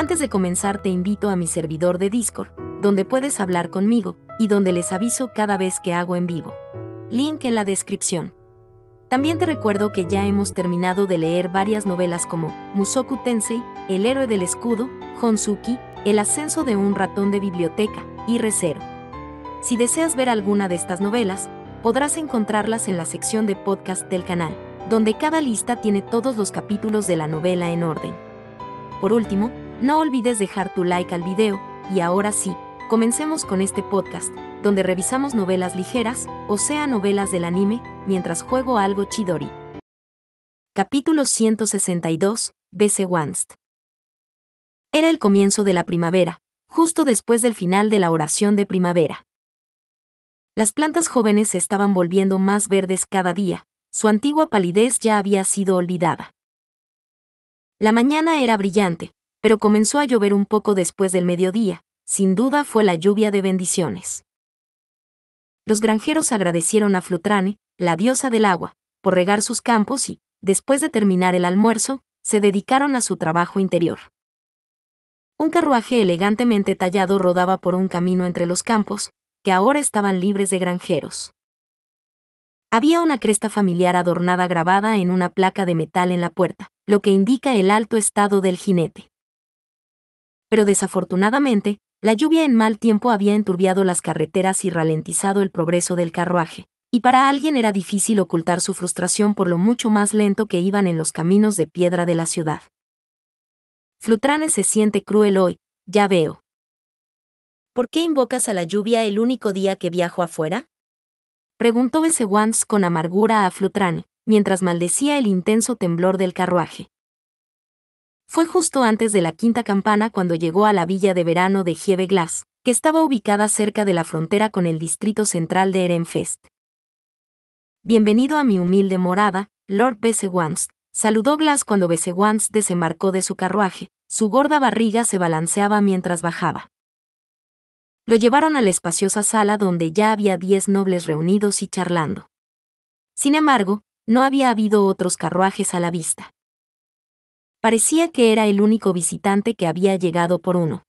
Antes de comenzar te invito a mi servidor de Discord, donde puedes hablar conmigo y donde les aviso cada vez que hago en vivo. Link en la descripción. También te recuerdo que ya hemos terminado de leer varias novelas como Musoku Tensei, El héroe del escudo, Honsuki, El ascenso de un ratón de biblioteca y Recero. Si deseas ver alguna de estas novelas, podrás encontrarlas en la sección de podcast del canal, donde cada lista tiene todos los capítulos de la novela en orden. Por último, no olvides dejar tu like al video, y ahora sí, comencemos con este podcast, donde revisamos novelas ligeras, o sea novelas del anime, mientras juego algo chidori. Capítulo 162, BC Wanst. Era el comienzo de la primavera, justo después del final de la oración de primavera. Las plantas jóvenes se estaban volviendo más verdes cada día, su antigua palidez ya había sido olvidada. La mañana era brillante, pero comenzó a llover un poco después del mediodía, sin duda fue la lluvia de bendiciones. Los granjeros agradecieron a Flutrane, la diosa del agua, por regar sus campos y, después de terminar el almuerzo, se dedicaron a su trabajo interior. Un carruaje elegantemente tallado rodaba por un camino entre los campos, que ahora estaban libres de granjeros. Había una cresta familiar adornada grabada en una placa de metal en la puerta, lo que indica el alto estado del jinete pero desafortunadamente, la lluvia en mal tiempo había enturbiado las carreteras y ralentizado el progreso del carruaje, y para alguien era difícil ocultar su frustración por lo mucho más lento que iban en los caminos de piedra de la ciudad. Flutranes se siente cruel hoy, ya veo. ¿Por qué invocas a la lluvia el único día que viajo afuera? Preguntó Wands con amargura a Flutrane, mientras maldecía el intenso temblor del carruaje. Fue justo antes de la quinta campana cuando llegó a la villa de verano de Gieve Glass, que estaba ubicada cerca de la frontera con el distrito central de Erenfest. Bienvenido a mi humilde morada, Lord Besewans, saludó Glass cuando Besewans desembarcó de su carruaje, su gorda barriga se balanceaba mientras bajaba. Lo llevaron a la espaciosa sala donde ya había diez nobles reunidos y charlando. Sin embargo, no había habido otros carruajes a la vista. Parecía que era el único visitante que había llegado por uno.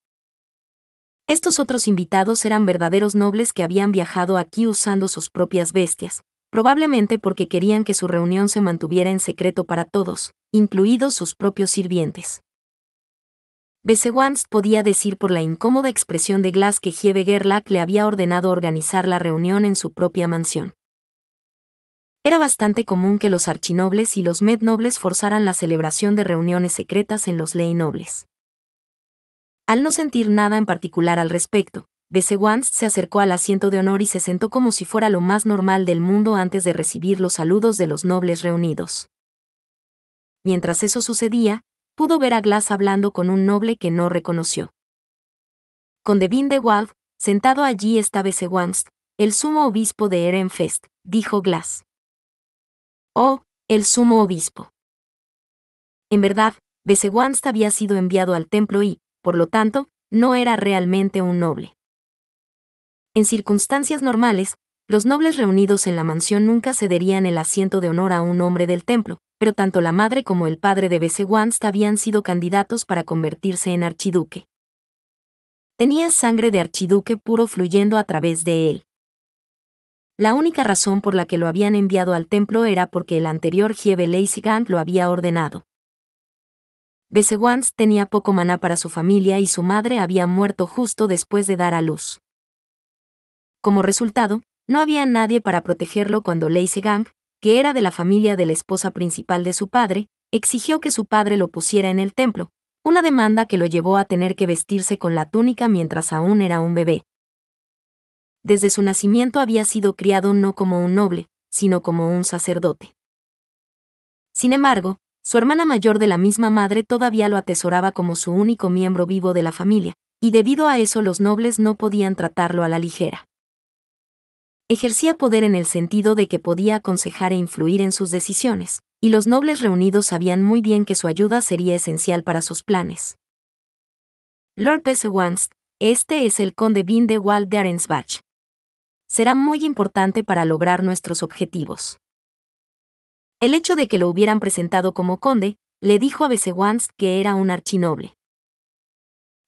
Estos otros invitados eran verdaderos nobles que habían viajado aquí usando sus propias bestias, probablemente porque querían que su reunión se mantuviera en secreto para todos, incluidos sus propios sirvientes. Besewans podía decir por la incómoda expresión de Glass que Gerlach le había ordenado organizar la reunión en su propia mansión. Era bastante común que los archinobles y los mednobles forzaran la celebración de reuniones secretas en los ley nobles. Al no sentir nada en particular al respecto, Besewans se acercó al asiento de honor y se sentó como si fuera lo más normal del mundo antes de recibir los saludos de los nobles reunidos. Mientras eso sucedía, pudo ver a Glass hablando con un noble que no reconoció. Con Devin de Wald, sentado allí estaba Besewans, el sumo obispo de Ehrenfest, dijo Glass oh, el sumo obispo. En verdad, Besewanst había sido enviado al templo y, por lo tanto, no era realmente un noble. En circunstancias normales, los nobles reunidos en la mansión nunca cederían el asiento de honor a un hombre del templo, pero tanto la madre como el padre de Besewanst habían sido candidatos para convertirse en archiduque. Tenía sangre de archiduque puro fluyendo a través de él. La única razón por la que lo habían enviado al templo era porque el anterior Jiebe Gang lo había ordenado. Besewans tenía poco maná para su familia y su madre había muerto justo después de dar a luz. Como resultado, no había nadie para protegerlo cuando Gang, que era de la familia de la esposa principal de su padre, exigió que su padre lo pusiera en el templo, una demanda que lo llevó a tener que vestirse con la túnica mientras aún era un bebé desde su nacimiento había sido criado no como un noble, sino como un sacerdote. Sin embargo, su hermana mayor de la misma madre todavía lo atesoraba como su único miembro vivo de la familia, y debido a eso los nobles no podían tratarlo a la ligera. Ejercía poder en el sentido de que podía aconsejar e influir en sus decisiones, y los nobles reunidos sabían muy bien que su ayuda sería esencial para sus planes. Lord Pessewanst, este es el conde Bindewald de Arensbach, será muy importante para lograr nuestros objetivos. El hecho de que lo hubieran presentado como conde, le dijo a Besewans que era un archinoble.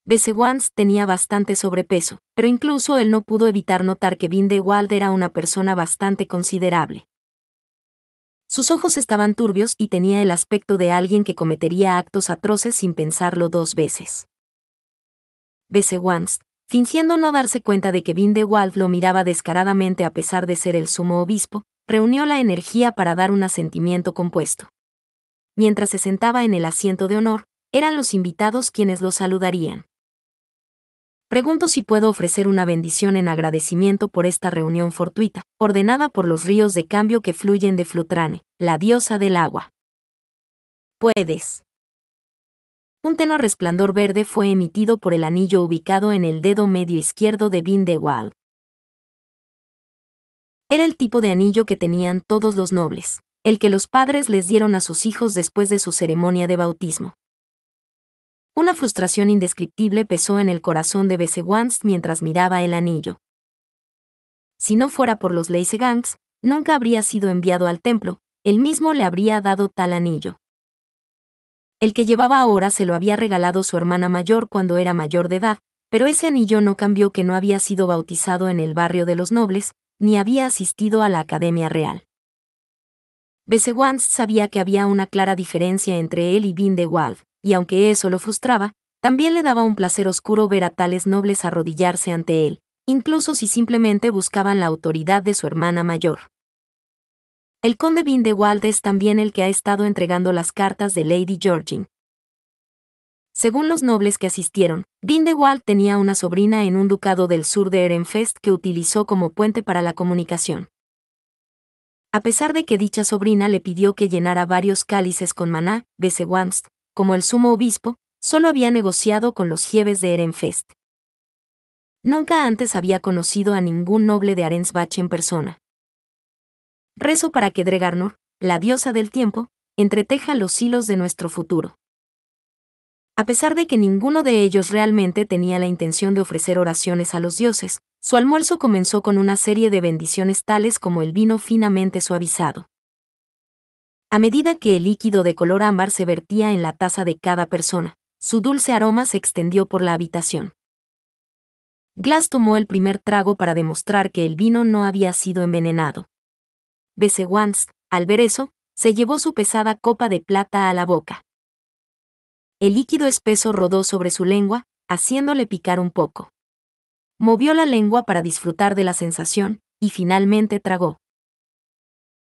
Besewans tenía bastante sobrepeso, pero incluso él no pudo evitar notar que Wald era una persona bastante considerable. Sus ojos estaban turbios y tenía el aspecto de alguien que cometería actos atroces sin pensarlo dos veces. Besewans, Fingiendo no darse cuenta de que Vin lo miraba descaradamente a pesar de ser el sumo obispo, reunió la energía para dar un asentimiento compuesto. Mientras se sentaba en el asiento de honor, eran los invitados quienes lo saludarían. Pregunto si puedo ofrecer una bendición en agradecimiento por esta reunión fortuita, ordenada por los ríos de cambio que fluyen de Flutrane, la diosa del agua. Puedes un tenor resplandor verde fue emitido por el anillo ubicado en el dedo medio izquierdo de Bindewald. Era el tipo de anillo que tenían todos los nobles, el que los padres les dieron a sus hijos después de su ceremonia de bautismo. Una frustración indescriptible pesó en el corazón de Besewans mientras miraba el anillo. Si no fuera por los Leisegangs, nunca habría sido enviado al templo, él mismo le habría dado tal anillo. El que llevaba ahora se lo había regalado su hermana mayor cuando era mayor de edad, pero ese anillo no cambió que no había sido bautizado en el barrio de los nobles, ni había asistido a la Academia Real. Besewans sabía que había una clara diferencia entre él y Bindewald, de y aunque eso lo frustraba, también le daba un placer oscuro ver a tales nobles arrodillarse ante él, incluso si simplemente buscaban la autoridad de su hermana mayor. El conde Vindewald es también el que ha estado entregando las cartas de Lady Georgine. Según los nobles que asistieron, Vindewald tenía una sobrina en un ducado del sur de Ehrenfest que utilizó como puente para la comunicación. A pesar de que dicha sobrina le pidió que llenara varios cálices con maná, Besewamst, como el sumo obispo, solo había negociado con los jieves de Ehrenfest. Nunca antes había conocido a ningún noble de Arensbach en persona. Rezo para que Dregarnor, la diosa del tiempo, entreteja los hilos de nuestro futuro. A pesar de que ninguno de ellos realmente tenía la intención de ofrecer oraciones a los dioses, su almuerzo comenzó con una serie de bendiciones tales como el vino finamente suavizado. A medida que el líquido de color ámbar se vertía en la taza de cada persona, su dulce aroma se extendió por la habitación. Glass tomó el primer trago para demostrar que el vino no había sido envenenado. Besewans, al ver eso, se llevó su pesada copa de plata a la boca. El líquido espeso rodó sobre su lengua, haciéndole picar un poco. Movió la lengua para disfrutar de la sensación, y finalmente tragó.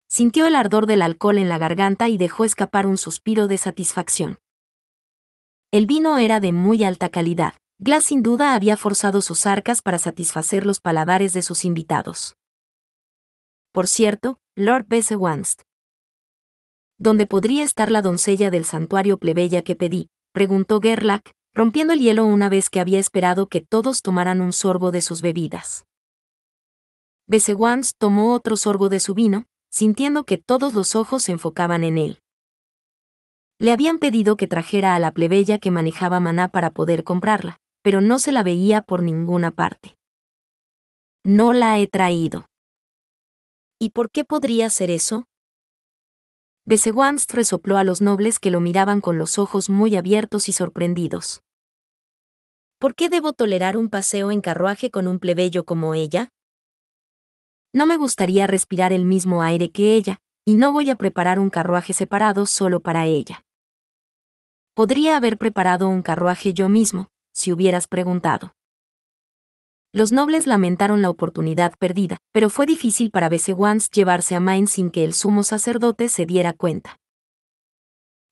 Sintió el ardor del alcohol en la garganta y dejó escapar un suspiro de satisfacción. El vino era de muy alta calidad. Glass sin duda había forzado sus arcas para satisfacer los paladares de sus invitados. Por cierto, Lord Besewanst. ¿Dónde podría estar la doncella del santuario plebeya que pedí? preguntó Gerlach, rompiendo el hielo una vez que había esperado que todos tomaran un sorbo de sus bebidas. Besewanst tomó otro sorbo de su vino, sintiendo que todos los ojos se enfocaban en él. Le habían pedido que trajera a la plebeya que manejaba maná para poder comprarla, pero no se la veía por ninguna parte. No la he traído. ¿Y por qué podría ser eso? Beseguanst resopló a los nobles que lo miraban con los ojos muy abiertos y sorprendidos. ¿Por qué debo tolerar un paseo en carruaje con un plebeyo como ella? No me gustaría respirar el mismo aire que ella, y no voy a preparar un carruaje separado solo para ella. Podría haber preparado un carruaje yo mismo, si hubieras preguntado. Los nobles lamentaron la oportunidad perdida, pero fue difícil para Besewans llevarse a Main sin que el sumo sacerdote se diera cuenta.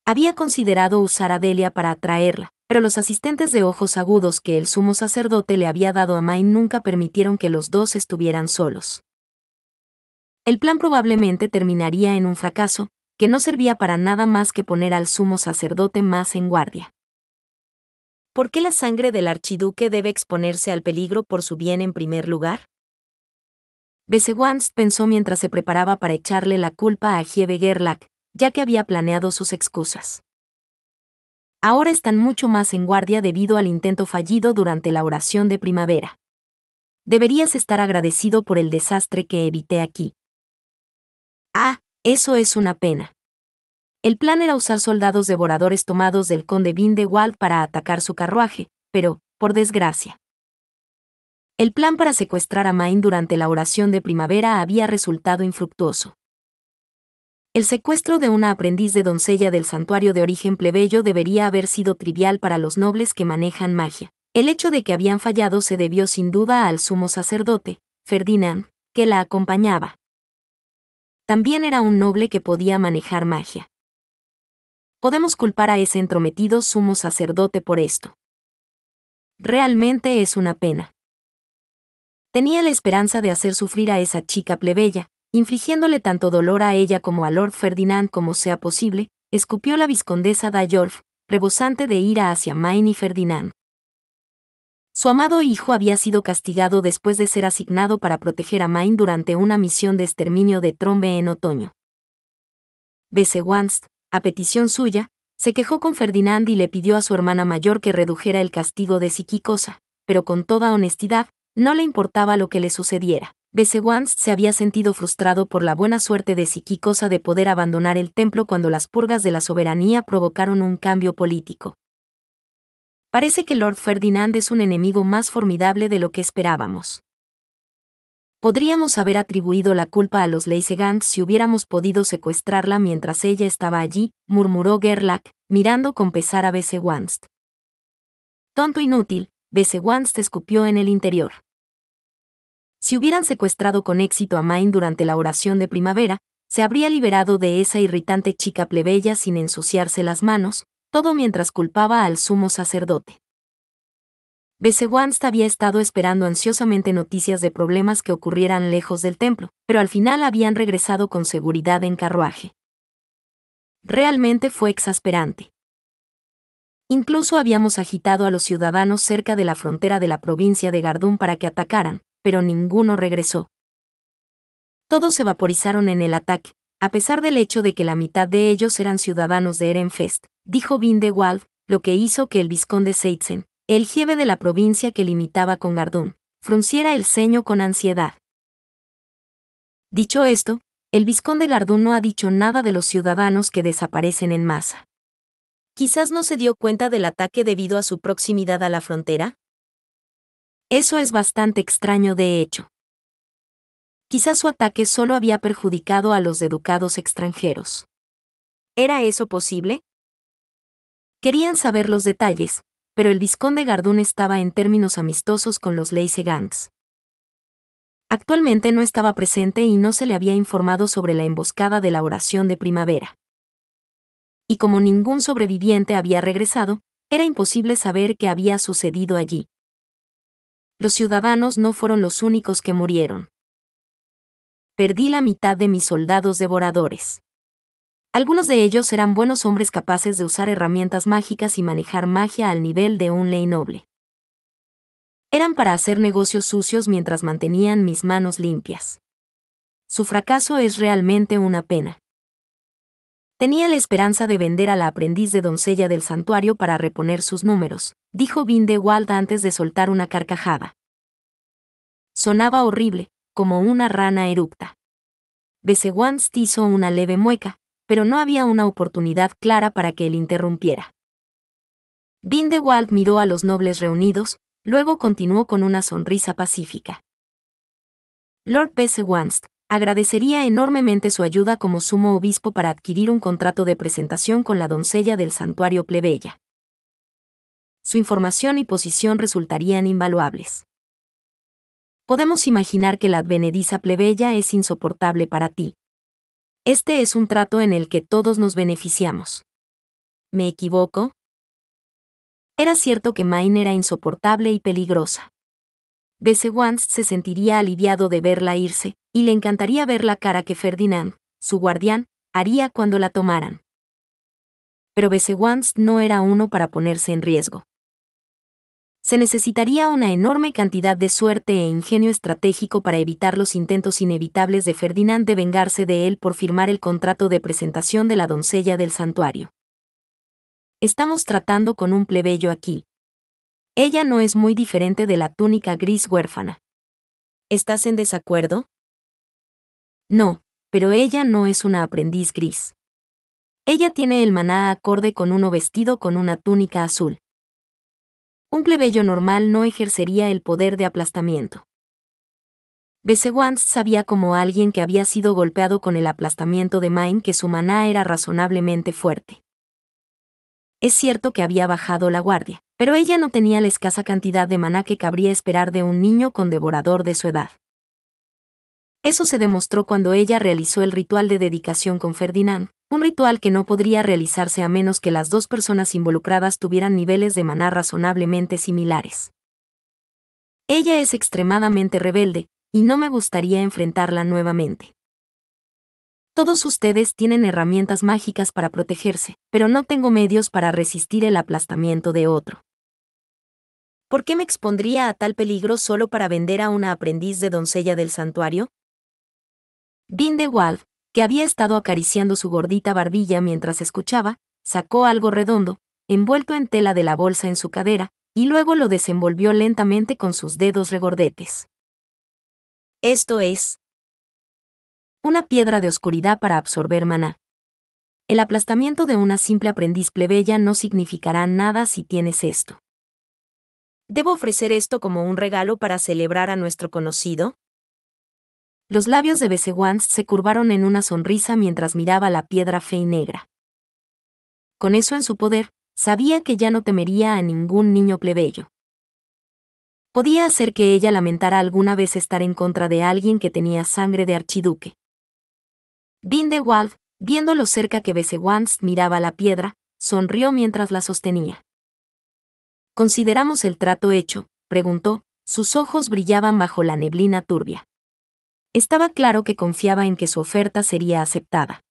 Había considerado usar a Delia para atraerla, pero los asistentes de ojos agudos que el sumo sacerdote le había dado a Main nunca permitieron que los dos estuvieran solos. El plan probablemente terminaría en un fracaso, que no servía para nada más que poner al sumo sacerdote más en guardia. ¿Por qué la sangre del archiduque debe exponerse al peligro por su bien en primer lugar? Besewans pensó mientras se preparaba para echarle la culpa a Jeve Gerlach, ya que había planeado sus excusas. Ahora están mucho más en guardia debido al intento fallido durante la oración de primavera. Deberías estar agradecido por el desastre que evité aquí. Ah, eso es una pena. El plan era usar soldados devoradores tomados del conde Vindewald para atacar su carruaje, pero, por desgracia, el plan para secuestrar a Main durante la oración de primavera había resultado infructuoso. El secuestro de una aprendiz de doncella del santuario de origen plebeyo debería haber sido trivial para los nobles que manejan magia. El hecho de que habían fallado se debió sin duda al sumo sacerdote, Ferdinand, que la acompañaba. También era un noble que podía manejar magia podemos culpar a ese entrometido sumo sacerdote por esto. Realmente es una pena. Tenía la esperanza de hacer sufrir a esa chica plebeya, infligiéndole tanto dolor a ella como a Lord Ferdinand como sea posible, escupió la viscondesa Dayolf, rebosante de ira hacia Maine y Ferdinand. Su amado hijo había sido castigado después de ser asignado para proteger a Maine durante una misión de exterminio de Trombe en otoño. besewanst a petición suya, se quejó con Ferdinand y le pidió a su hermana mayor que redujera el castigo de Psiquicosa, pero con toda honestidad, no le importaba lo que le sucediera. Besewans se había sentido frustrado por la buena suerte de Psiquicosa de poder abandonar el templo cuando las purgas de la soberanía provocaron un cambio político. Parece que Lord Ferdinand es un enemigo más formidable de lo que esperábamos. Podríamos haber atribuido la culpa a los Leisegant si hubiéramos podido secuestrarla mientras ella estaba allí, murmuró Gerlach, mirando con pesar a Wanst. Tonto inútil, Wanst escupió en el interior. Si hubieran secuestrado con éxito a Main durante la oración de primavera, se habría liberado de esa irritante chica plebeya sin ensuciarse las manos, todo mientras culpaba al sumo sacerdote. Besewans había estado esperando ansiosamente noticias de problemas que ocurrieran lejos del templo, pero al final habían regresado con seguridad en carruaje. Realmente fue exasperante. Incluso habíamos agitado a los ciudadanos cerca de la frontera de la provincia de Gardún para que atacaran, pero ninguno regresó. Todos se vaporizaron en el ataque, a pesar del hecho de que la mitad de ellos eran ciudadanos de Ehrenfest, dijo Bindewald, lo que hizo que el visconde Seitzen, el jefe de la provincia que limitaba con Gardún, frunciera el ceño con ansiedad. Dicho esto, el vizconde Gardón no ha dicho nada de los ciudadanos que desaparecen en masa. Quizás no se dio cuenta del ataque debido a su proximidad a la frontera. Eso es bastante extraño de hecho. Quizás su ataque solo había perjudicado a los educados extranjeros. ¿Era eso posible? Querían saber los detalles, pero el vizconde Gardún estaba en términos amistosos con los Gangs. Actualmente no estaba presente y no se le había informado sobre la emboscada de la oración de primavera. Y como ningún sobreviviente había regresado, era imposible saber qué había sucedido allí. Los ciudadanos no fueron los únicos que murieron. Perdí la mitad de mis soldados devoradores. Algunos de ellos eran buenos hombres capaces de usar herramientas mágicas y manejar magia al nivel de un ley noble. Eran para hacer negocios sucios mientras mantenían mis manos limpias. Su fracaso es realmente una pena. Tenía la esperanza de vender a la aprendiz de doncella del santuario para reponer sus números, dijo Wald antes de soltar una carcajada. Sonaba horrible, como una rana erupta. Besewans hizo una leve mueca, pero no había una oportunidad clara para que él interrumpiera. Walt miró a los nobles reunidos, luego continuó con una sonrisa pacífica. Lord Wanst agradecería enormemente su ayuda como sumo obispo para adquirir un contrato de presentación con la doncella del santuario plebeya. Su información y posición resultarían invaluables. Podemos imaginar que la advenediza plebeya es insoportable para ti, este es un trato en el que todos nos beneficiamos. ¿Me equivoco? Era cierto que Maine era insoportable y peligrosa. Bese se sentiría aliviado de verla irse, y le encantaría ver la cara que Ferdinand, su guardián, haría cuando la tomaran. Pero Besewans no era uno para ponerse en riesgo se necesitaría una enorme cantidad de suerte e ingenio estratégico para evitar los intentos inevitables de Ferdinand de vengarse de él por firmar el contrato de presentación de la doncella del santuario. Estamos tratando con un plebeyo aquí. Ella no es muy diferente de la túnica gris huérfana. ¿Estás en desacuerdo? No, pero ella no es una aprendiz gris. Ella tiene el maná acorde con uno vestido con una túnica azul un plebeyo normal no ejercería el poder de aplastamiento. Besewans sabía como alguien que había sido golpeado con el aplastamiento de Main que su maná era razonablemente fuerte. Es cierto que había bajado la guardia, pero ella no tenía la escasa cantidad de maná que cabría esperar de un niño con devorador de su edad. Eso se demostró cuando ella realizó el ritual de dedicación con Ferdinand, un ritual que no podría realizarse a menos que las dos personas involucradas tuvieran niveles de maná razonablemente similares. Ella es extremadamente rebelde, y no me gustaría enfrentarla nuevamente. Todos ustedes tienen herramientas mágicas para protegerse, pero no tengo medios para resistir el aplastamiento de otro. ¿Por qué me expondría a tal peligro solo para vender a una aprendiz de doncella del santuario? Walf, que había estado acariciando su gordita barbilla mientras escuchaba, sacó algo redondo, envuelto en tela de la bolsa en su cadera, y luego lo desenvolvió lentamente con sus dedos regordetes. Esto es una piedra de oscuridad para absorber maná. El aplastamiento de una simple aprendiz plebeya no significará nada si tienes esto. ¿Debo ofrecer esto como un regalo para celebrar a nuestro conocido? Los labios de Besewans se curvaron en una sonrisa mientras miraba la piedra fe y negra. Con eso en su poder, sabía que ya no temería a ningún niño plebeyo. Podía hacer que ella lamentara alguna vez estar en contra de alguien que tenía sangre de archiduque. Bindewald, viendo lo cerca que Besewans miraba la piedra, sonrió mientras la sostenía. ¿Consideramos el trato hecho? preguntó, sus ojos brillaban bajo la neblina turbia estaba claro que confiaba en que su oferta sería aceptada.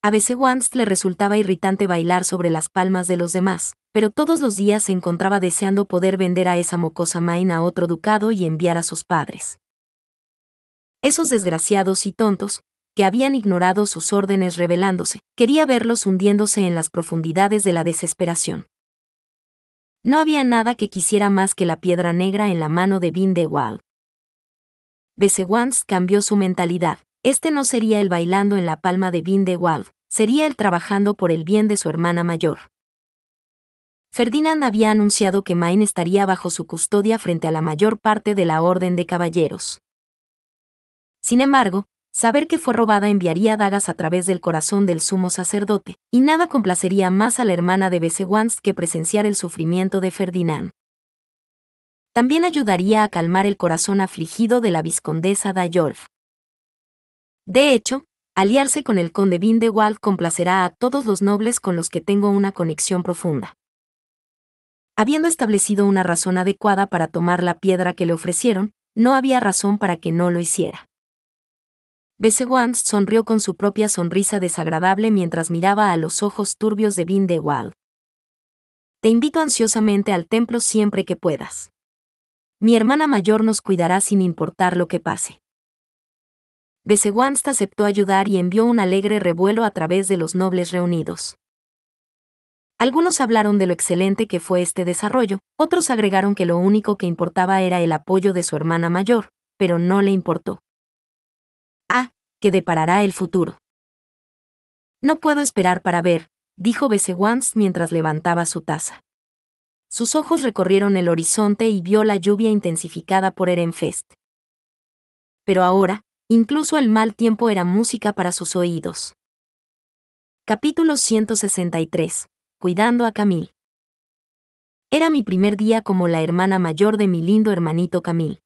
A veces Wanst le resultaba irritante bailar sobre las palmas de los demás, pero todos los días se encontraba deseando poder vender a esa mocosa Main a otro ducado y enviar a sus padres. Esos desgraciados y tontos, que habían ignorado sus órdenes rebelándose, quería verlos hundiéndose en las profundidades de la desesperación. No había nada que quisiera más que la piedra negra en la mano de Bindewald. Besewans cambió su mentalidad. Este no sería el bailando en la palma de Wald, sería el trabajando por el bien de su hermana mayor. Ferdinand había anunciado que Maine estaría bajo su custodia frente a la mayor parte de la Orden de Caballeros. Sin embargo, saber que fue robada enviaría dagas a través del corazón del sumo sacerdote, y nada complacería más a la hermana de Besewans que presenciar el sufrimiento de Ferdinand también ayudaría a calmar el corazón afligido de la viscondesa d'Ayolf. De hecho, aliarse con el conde Vindewald complacerá a todos los nobles con los que tengo una conexión profunda. Habiendo establecido una razón adecuada para tomar la piedra que le ofrecieron, no había razón para que no lo hiciera. Besewans sonrió con su propia sonrisa desagradable mientras miraba a los ojos turbios de Bindewald. Te invito ansiosamente al templo siempre que puedas. Mi hermana mayor nos cuidará sin importar lo que pase. Beseguanst aceptó ayudar y envió un alegre revuelo a través de los nobles reunidos. Algunos hablaron de lo excelente que fue este desarrollo, otros agregaron que lo único que importaba era el apoyo de su hermana mayor, pero no le importó. Ah, que deparará el futuro. No puedo esperar para ver, dijo Beseguans mientras levantaba su taza. Sus ojos recorrieron el horizonte y vio la lluvia intensificada por Erenfest. Pero ahora, incluso el mal tiempo era música para sus oídos. Capítulo 163. Cuidando a Camil. Era mi primer día como la hermana mayor de mi lindo hermanito Camil.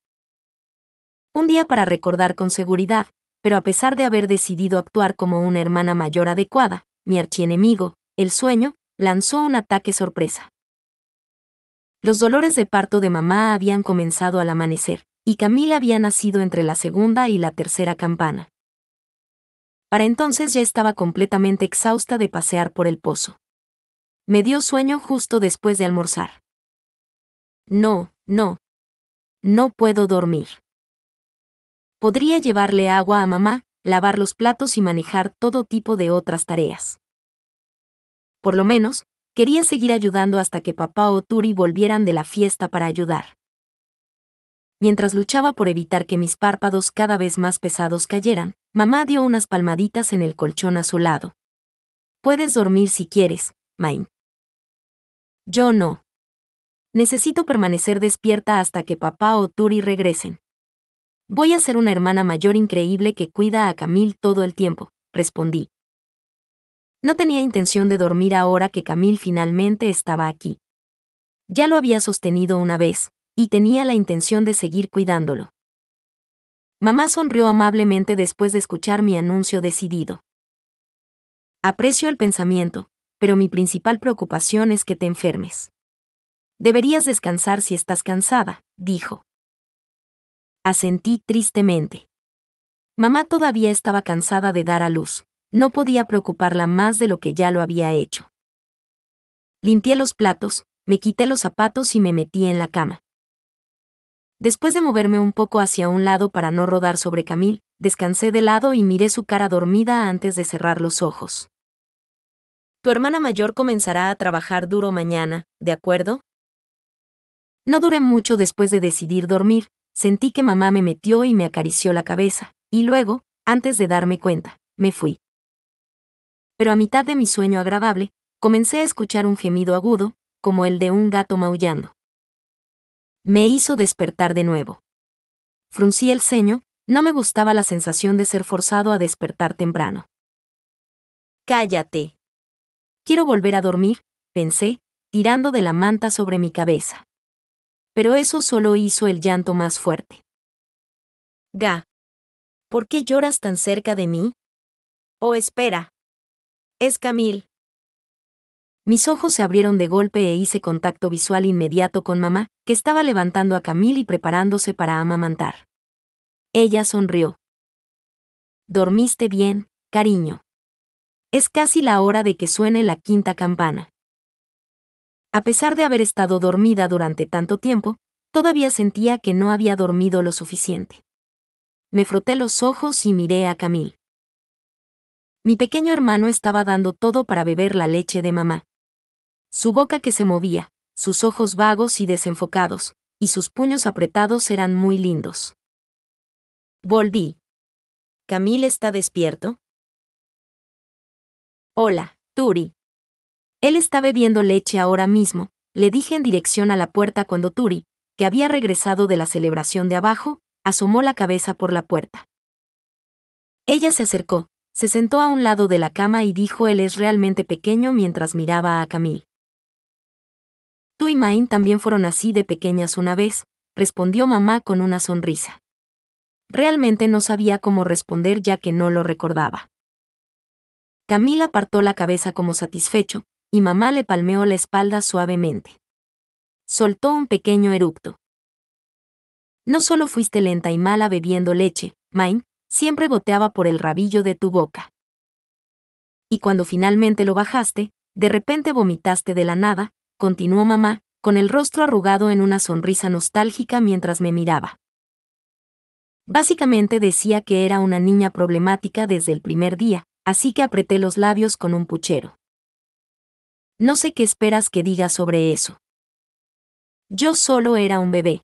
Un día para recordar con seguridad, pero a pesar de haber decidido actuar como una hermana mayor adecuada, mi archienemigo, el sueño, lanzó un ataque sorpresa. Los dolores de parto de mamá habían comenzado al amanecer, y Camila había nacido entre la segunda y la tercera campana. Para entonces ya estaba completamente exhausta de pasear por el pozo. Me dio sueño justo después de almorzar. No, no. No puedo dormir. Podría llevarle agua a mamá, lavar los platos y manejar todo tipo de otras tareas. Por lo menos, Quería seguir ayudando hasta que papá o Turi volvieran de la fiesta para ayudar. Mientras luchaba por evitar que mis párpados cada vez más pesados cayeran, mamá dio unas palmaditas en el colchón a su lado. Puedes dormir si quieres, Main. Yo no. Necesito permanecer despierta hasta que papá o Turi regresen. Voy a ser una hermana mayor increíble que cuida a Camil todo el tiempo, respondí. No tenía intención de dormir ahora que Camil finalmente estaba aquí. Ya lo había sostenido una vez, y tenía la intención de seguir cuidándolo. Mamá sonrió amablemente después de escuchar mi anuncio decidido. Aprecio el pensamiento, pero mi principal preocupación es que te enfermes. Deberías descansar si estás cansada, dijo. Asentí tristemente. Mamá todavía estaba cansada de dar a luz, no podía preocuparla más de lo que ya lo había hecho. Limpié los platos, me quité los zapatos y me metí en la cama. Después de moverme un poco hacia un lado para no rodar sobre Camille, descansé de lado y miré su cara dormida antes de cerrar los ojos. Tu hermana mayor comenzará a trabajar duro mañana, ¿de acuerdo? No duré mucho después de decidir dormir, sentí que mamá me metió y me acarició la cabeza, y luego, antes de darme cuenta, me fui pero a mitad de mi sueño agradable, comencé a escuchar un gemido agudo, como el de un gato maullando. Me hizo despertar de nuevo. Fruncí el ceño, no me gustaba la sensación de ser forzado a despertar temprano. Cállate. Quiero volver a dormir, pensé, tirando de la manta sobre mi cabeza. Pero eso solo hizo el llanto más fuerte. Ga. ¿Por qué lloras tan cerca de mí? Oh, espera. Es Camil. Mis ojos se abrieron de golpe e hice contacto visual inmediato con mamá, que estaba levantando a Camil y preparándose para amamantar. Ella sonrió. Dormiste bien, cariño. Es casi la hora de que suene la quinta campana. A pesar de haber estado dormida durante tanto tiempo, todavía sentía que no había dormido lo suficiente. Me froté los ojos y miré a Camil. Mi pequeño hermano estaba dando todo para beber la leche de mamá. Su boca que se movía, sus ojos vagos y desenfocados, y sus puños apretados eran muy lindos. Volví. ¿Camil está despierto? Hola, Turi. Él está bebiendo leche ahora mismo, le dije en dirección a la puerta cuando Turi, que había regresado de la celebración de abajo, asomó la cabeza por la puerta. Ella se acercó, se sentó a un lado de la cama y dijo él es realmente pequeño mientras miraba a Camille. Tú y Main también fueron así de pequeñas una vez, respondió mamá con una sonrisa. Realmente no sabía cómo responder ya que no lo recordaba. Camila apartó la cabeza como satisfecho, y mamá le palmeó la espalda suavemente. Soltó un pequeño eructo. No solo fuiste lenta y mala bebiendo leche, Main, siempre goteaba por el rabillo de tu boca. Y cuando finalmente lo bajaste, de repente vomitaste de la nada, continuó mamá, con el rostro arrugado en una sonrisa nostálgica mientras me miraba. Básicamente decía que era una niña problemática desde el primer día, así que apreté los labios con un puchero. No sé qué esperas que diga sobre eso. Yo solo era un bebé.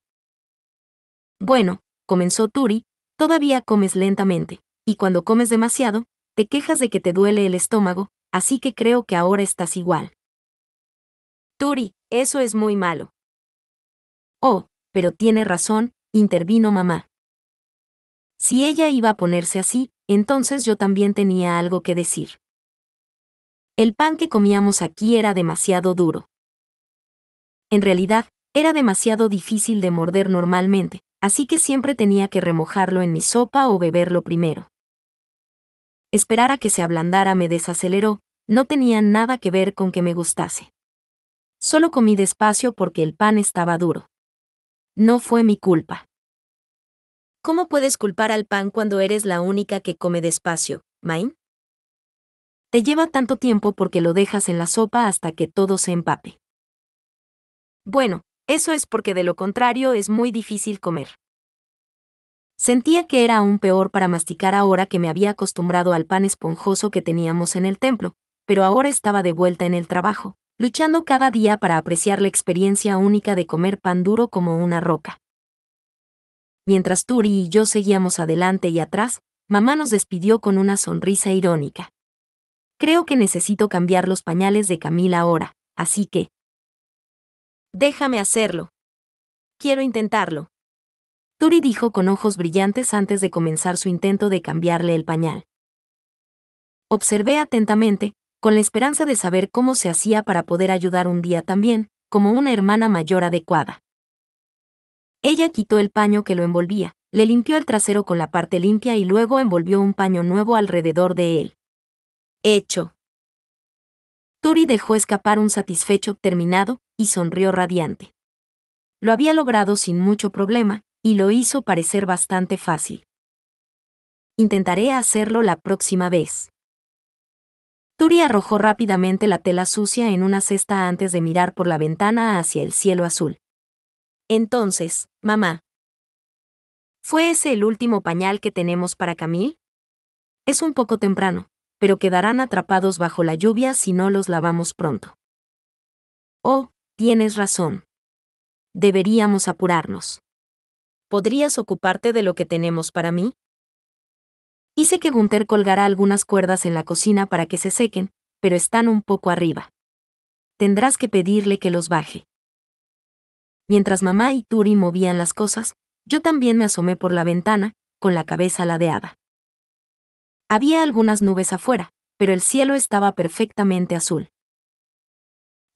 Bueno, comenzó Turi, Todavía comes lentamente, y cuando comes demasiado, te quejas de que te duele el estómago, así que creo que ahora estás igual. Turi, eso es muy malo. Oh, pero tiene razón, intervino mamá. Si ella iba a ponerse así, entonces yo también tenía algo que decir. El pan que comíamos aquí era demasiado duro. En realidad, era demasiado difícil de morder normalmente, así que siempre tenía que remojarlo en mi sopa o beberlo primero. Esperar a que se ablandara me desaceleró, no tenía nada que ver con que me gustase. Solo comí despacio porque el pan estaba duro. No fue mi culpa. ¿Cómo puedes culpar al pan cuando eres la única que come despacio, Main? Te lleva tanto tiempo porque lo dejas en la sopa hasta que todo se empape. Bueno, eso es porque de lo contrario es muy difícil comer. Sentía que era aún peor para masticar ahora que me había acostumbrado al pan esponjoso que teníamos en el templo, pero ahora estaba de vuelta en el trabajo, luchando cada día para apreciar la experiencia única de comer pan duro como una roca. Mientras Turi y yo seguíamos adelante y atrás, mamá nos despidió con una sonrisa irónica. Creo que necesito cambiar los pañales de Camila ahora, así que, Déjame hacerlo. Quiero intentarlo. Turi dijo con ojos brillantes antes de comenzar su intento de cambiarle el pañal. Observé atentamente, con la esperanza de saber cómo se hacía para poder ayudar un día también, como una hermana mayor adecuada. Ella quitó el paño que lo envolvía, le limpió el trasero con la parte limpia y luego envolvió un paño nuevo alrededor de él. Hecho. Turi dejó escapar un satisfecho terminado y sonrió radiante. Lo había logrado sin mucho problema, y lo hizo parecer bastante fácil. Intentaré hacerlo la próxima vez. Turi arrojó rápidamente la tela sucia en una cesta antes de mirar por la ventana hacia el cielo azul. Entonces, mamá. ¿Fue ese el último pañal que tenemos para Camille? Es un poco temprano, pero quedarán atrapados bajo la lluvia si no los lavamos pronto. Oh, tienes razón. Deberíamos apurarnos. ¿Podrías ocuparte de lo que tenemos para mí? Hice que Gunther colgara algunas cuerdas en la cocina para que se sequen, pero están un poco arriba. Tendrás que pedirle que los baje. Mientras mamá y Turi movían las cosas, yo también me asomé por la ventana, con la cabeza ladeada. Había algunas nubes afuera, pero el cielo estaba perfectamente azul.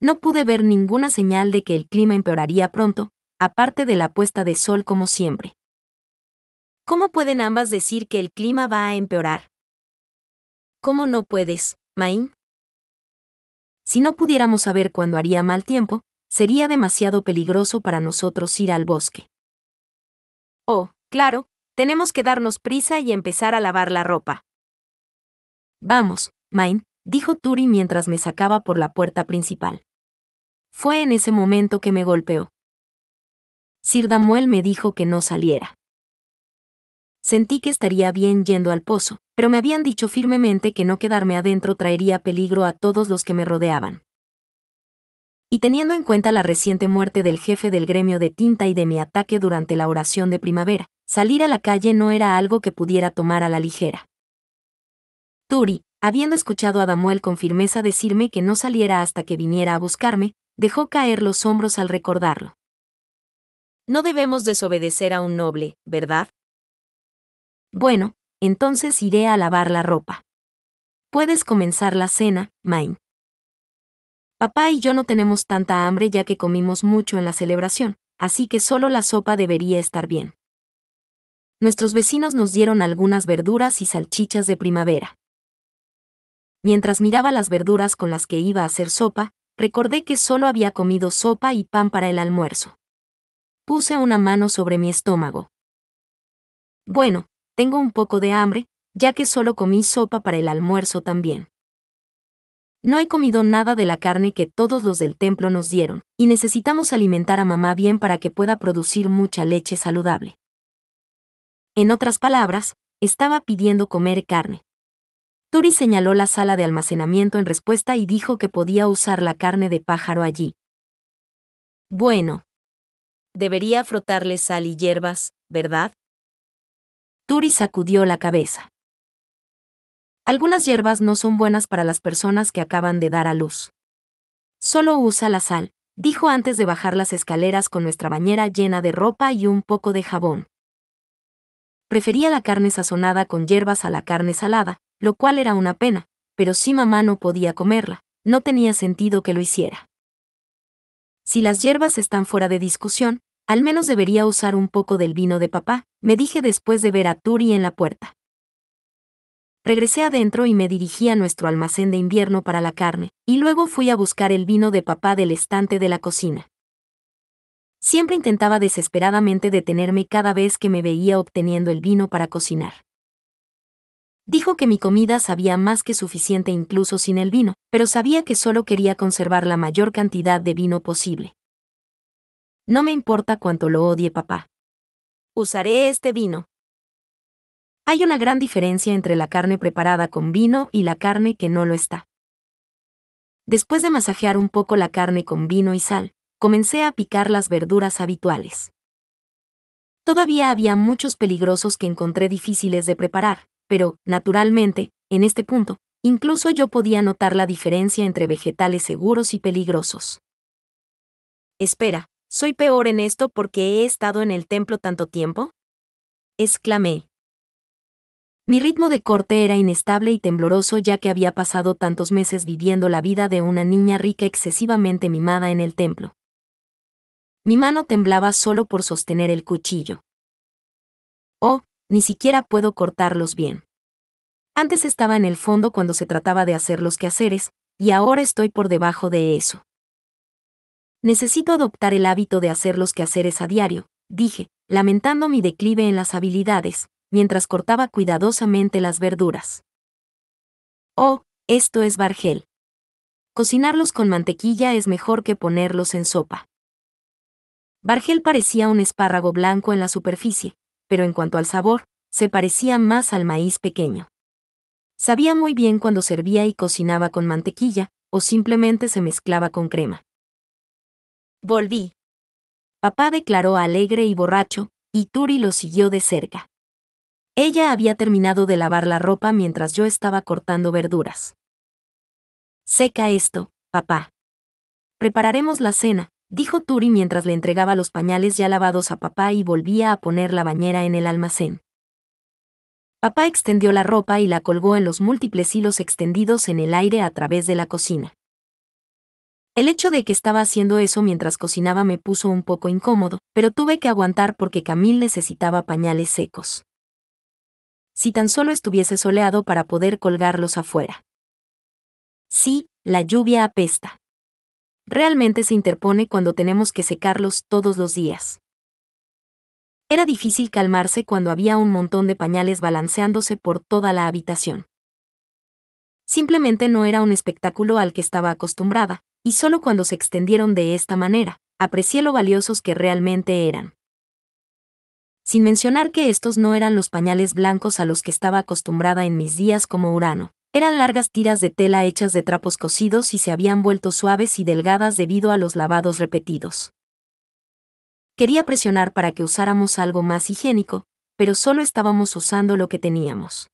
No pude ver ninguna señal de que el clima empeoraría pronto, aparte de la puesta de sol como siempre. ¿Cómo pueden ambas decir que el clima va a empeorar? ¿Cómo no puedes, Main? Si no pudiéramos saber cuándo haría mal tiempo, sería demasiado peligroso para nosotros ir al bosque. Oh, claro, tenemos que darnos prisa y empezar a lavar la ropa. Vamos, Main, dijo Turi mientras me sacaba por la puerta principal. Fue en ese momento que me golpeó. Sir Damuel me dijo que no saliera. Sentí que estaría bien yendo al pozo, pero me habían dicho firmemente que no quedarme adentro traería peligro a todos los que me rodeaban. Y teniendo en cuenta la reciente muerte del jefe del gremio de tinta y de mi ataque durante la oración de primavera, salir a la calle no era algo que pudiera tomar a la ligera. Turi, habiendo escuchado a Damuel con firmeza decirme que no saliera hasta que viniera a buscarme, dejó caer los hombros al recordarlo. No debemos desobedecer a un noble, ¿verdad? Bueno, entonces iré a lavar la ropa. Puedes comenzar la cena, Main. Papá y yo no tenemos tanta hambre ya que comimos mucho en la celebración, así que solo la sopa debería estar bien. Nuestros vecinos nos dieron algunas verduras y salchichas de primavera. Mientras miraba las verduras con las que iba a hacer sopa, recordé que solo había comido sopa y pan para el almuerzo. Puse una mano sobre mi estómago. Bueno, tengo un poco de hambre, ya que solo comí sopa para el almuerzo también. No he comido nada de la carne que todos los del templo nos dieron, y necesitamos alimentar a mamá bien para que pueda producir mucha leche saludable. En otras palabras, estaba pidiendo comer carne, Turi señaló la sala de almacenamiento en respuesta y dijo que podía usar la carne de pájaro allí. Bueno. Debería frotarle sal y hierbas, ¿verdad? Turi sacudió la cabeza. Algunas hierbas no son buenas para las personas que acaban de dar a luz. Solo usa la sal, dijo antes de bajar las escaleras con nuestra bañera llena de ropa y un poco de jabón. Prefería la carne sazonada con hierbas a la carne salada, lo cual era una pena, pero si mamá no podía comerla, no tenía sentido que lo hiciera. Si las hierbas están fuera de discusión, al menos debería usar un poco del vino de papá, me dije después de ver a Turi en la puerta. Regresé adentro y me dirigí a nuestro almacén de invierno para la carne, y luego fui a buscar el vino de papá del estante de la cocina. Siempre intentaba desesperadamente detenerme cada vez que me veía obteniendo el vino para cocinar. Dijo que mi comida sabía más que suficiente incluso sin el vino, pero sabía que solo quería conservar la mayor cantidad de vino posible. No me importa cuánto lo odie papá. Usaré este vino. Hay una gran diferencia entre la carne preparada con vino y la carne que no lo está. Después de masajear un poco la carne con vino y sal, comencé a picar las verduras habituales. Todavía había muchos peligrosos que encontré difíciles de preparar, pero, naturalmente, en este punto, incluso yo podía notar la diferencia entre vegetales seguros y peligrosos. Espera, ¿soy peor en esto porque he estado en el templo tanto tiempo? exclamé. Mi ritmo de corte era inestable y tembloroso ya que había pasado tantos meses viviendo la vida de una niña rica excesivamente mimada en el templo. Mi mano temblaba solo por sostener el cuchillo. Oh, ni siquiera puedo cortarlos bien. Antes estaba en el fondo cuando se trataba de hacer los quehaceres, y ahora estoy por debajo de eso. Necesito adoptar el hábito de hacer los quehaceres a diario, dije, lamentando mi declive en las habilidades, mientras cortaba cuidadosamente las verduras. Oh, esto es Bargel. Cocinarlos con mantequilla es mejor que ponerlos en sopa. Bargel parecía un espárrago blanco en la superficie, pero en cuanto al sabor, se parecía más al maíz pequeño. Sabía muy bien cuando servía y cocinaba con mantequilla, o simplemente se mezclaba con crema. Volví. Papá declaró alegre y borracho, y Turi lo siguió de cerca. Ella había terminado de lavar la ropa mientras yo estaba cortando verduras. Seca esto, papá. Prepararemos la cena, dijo Turi mientras le entregaba los pañales ya lavados a papá y volvía a poner la bañera en el almacén. Papá extendió la ropa y la colgó en los múltiples hilos extendidos en el aire a través de la cocina. El hecho de que estaba haciendo eso mientras cocinaba me puso un poco incómodo, pero tuve que aguantar porque Camille necesitaba pañales secos. Si tan solo estuviese soleado para poder colgarlos afuera. Sí, la lluvia apesta realmente se interpone cuando tenemos que secarlos todos los días. Era difícil calmarse cuando había un montón de pañales balanceándose por toda la habitación. Simplemente no era un espectáculo al que estaba acostumbrada, y solo cuando se extendieron de esta manera, aprecié lo valiosos que realmente eran. Sin mencionar que estos no eran los pañales blancos a los que estaba acostumbrada en mis días como Urano. Eran largas tiras de tela hechas de trapos cocidos y se habían vuelto suaves y delgadas debido a los lavados repetidos. Quería presionar para que usáramos algo más higiénico, pero solo estábamos usando lo que teníamos.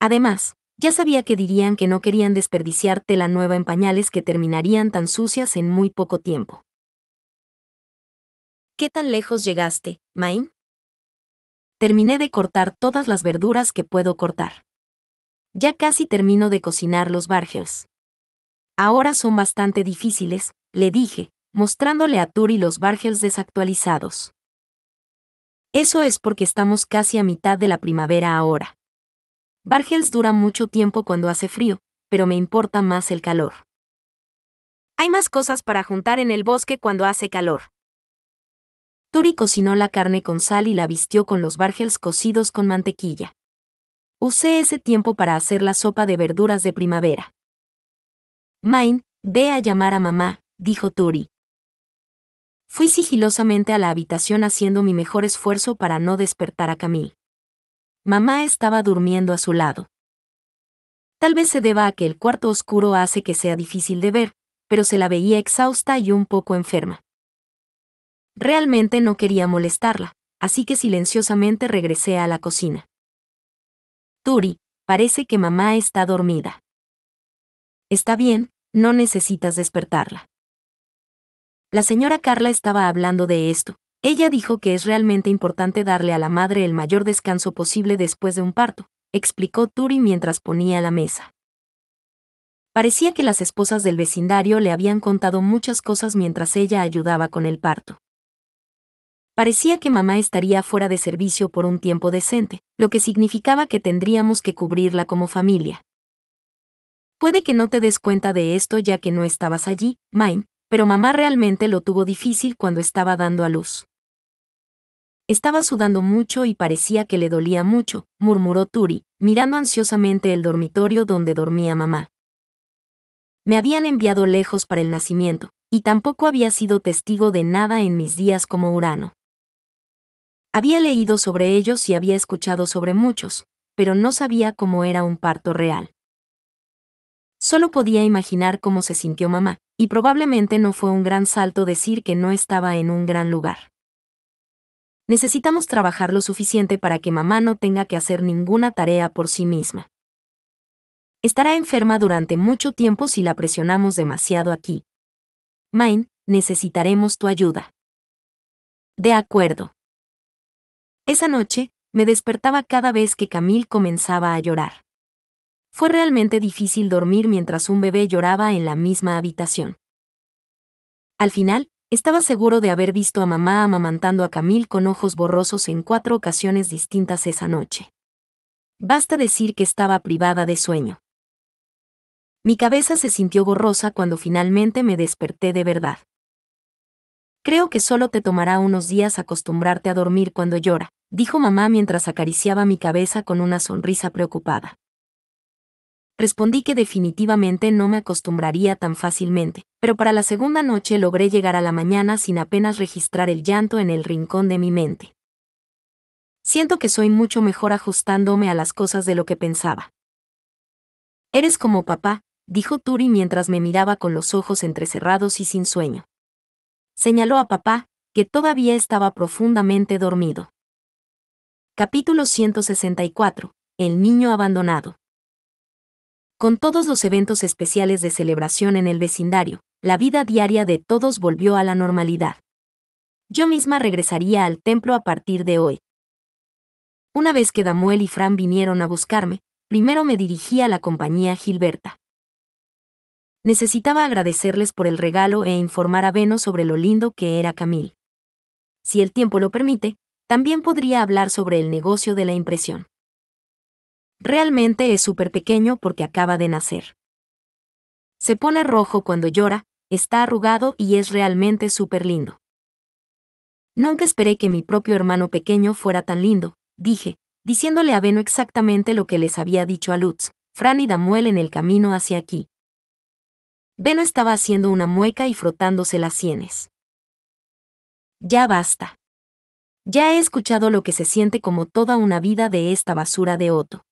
Además, ya sabía que dirían que no querían desperdiciar tela nueva en pañales que terminarían tan sucias en muy poco tiempo. ¿Qué tan lejos llegaste, Main? Terminé de cortar todas las verduras que puedo cortar. Ya casi termino de cocinar los bargels. Ahora son bastante difíciles, le dije, mostrándole a Turi los bargels desactualizados. Eso es porque estamos casi a mitad de la primavera ahora. Bargels dura mucho tiempo cuando hace frío, pero me importa más el calor. Hay más cosas para juntar en el bosque cuando hace calor. Turi cocinó la carne con sal y la vistió con los bargels cocidos con mantequilla. Usé ese tiempo para hacer la sopa de verduras de primavera. Main, ve a llamar a mamá, dijo Turi. Fui sigilosamente a la habitación haciendo mi mejor esfuerzo para no despertar a Camille. Mamá estaba durmiendo a su lado. Tal vez se deba a que el cuarto oscuro hace que sea difícil de ver, pero se la veía exhausta y un poco enferma. Realmente no quería molestarla, así que silenciosamente regresé a la cocina. Turi, parece que mamá está dormida. Está bien, no necesitas despertarla. La señora Carla estaba hablando de esto. Ella dijo que es realmente importante darle a la madre el mayor descanso posible después de un parto, explicó Turi mientras ponía la mesa. Parecía que las esposas del vecindario le habían contado muchas cosas mientras ella ayudaba con el parto. Parecía que mamá estaría fuera de servicio por un tiempo decente, lo que significaba que tendríamos que cubrirla como familia. Puede que no te des cuenta de esto ya que no estabas allí, Maim, pero mamá realmente lo tuvo difícil cuando estaba dando a luz. Estaba sudando mucho y parecía que le dolía mucho, murmuró Turi, mirando ansiosamente el dormitorio donde dormía mamá. Me habían enviado lejos para el nacimiento, y tampoco había sido testigo de nada en mis días como Urano. Había leído sobre ellos y había escuchado sobre muchos, pero no sabía cómo era un parto real. Solo podía imaginar cómo se sintió mamá, y probablemente no fue un gran salto decir que no estaba en un gran lugar. Necesitamos trabajar lo suficiente para que mamá no tenga que hacer ninguna tarea por sí misma. Estará enferma durante mucho tiempo si la presionamos demasiado aquí. Main, necesitaremos tu ayuda. De acuerdo. Esa noche, me despertaba cada vez que Camil comenzaba a llorar. Fue realmente difícil dormir mientras un bebé lloraba en la misma habitación. Al final, estaba seguro de haber visto a mamá amamantando a Camil con ojos borrosos en cuatro ocasiones distintas esa noche. Basta decir que estaba privada de sueño. Mi cabeza se sintió borrosa cuando finalmente me desperté de verdad. Creo que solo te tomará unos días acostumbrarte a dormir cuando llora, dijo mamá mientras acariciaba mi cabeza con una sonrisa preocupada. Respondí que definitivamente no me acostumbraría tan fácilmente, pero para la segunda noche logré llegar a la mañana sin apenas registrar el llanto en el rincón de mi mente. Siento que soy mucho mejor ajustándome a las cosas de lo que pensaba. Eres como papá, dijo Turi mientras me miraba con los ojos entrecerrados y sin sueño. Señaló a papá, que todavía estaba profundamente dormido. Capítulo 164. El niño abandonado. Con todos los eventos especiales de celebración en el vecindario, la vida diaria de todos volvió a la normalidad. Yo misma regresaría al templo a partir de hoy. Una vez que Damuel y Fran vinieron a buscarme, primero me dirigí a la compañía Gilberta. Necesitaba agradecerles por el regalo e informar a Veno sobre lo lindo que era Camil. Si el tiempo lo permite, también podría hablar sobre el negocio de la impresión. Realmente es súper pequeño porque acaba de nacer. Se pone rojo cuando llora, está arrugado y es realmente súper lindo. Nunca esperé que mi propio hermano pequeño fuera tan lindo, dije, diciéndole a Beno exactamente lo que les había dicho a Lutz, Fran y Damuel en el camino hacia aquí. Beno estaba haciendo una mueca y frotándose las sienes. Ya basta. Ya he escuchado lo que se siente como toda una vida de esta basura de Otto.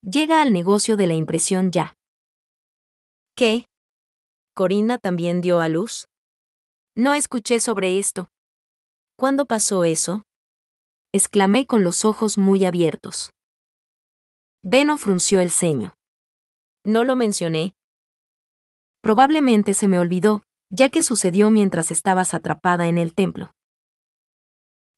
Llega al negocio de la impresión ya. ¿Qué? ¿Corina también dio a luz? No escuché sobre esto. ¿Cuándo pasó eso? exclamé con los ojos muy abiertos. Beno frunció el ceño. No lo mencioné. Probablemente se me olvidó, ya que sucedió mientras estabas atrapada en el templo.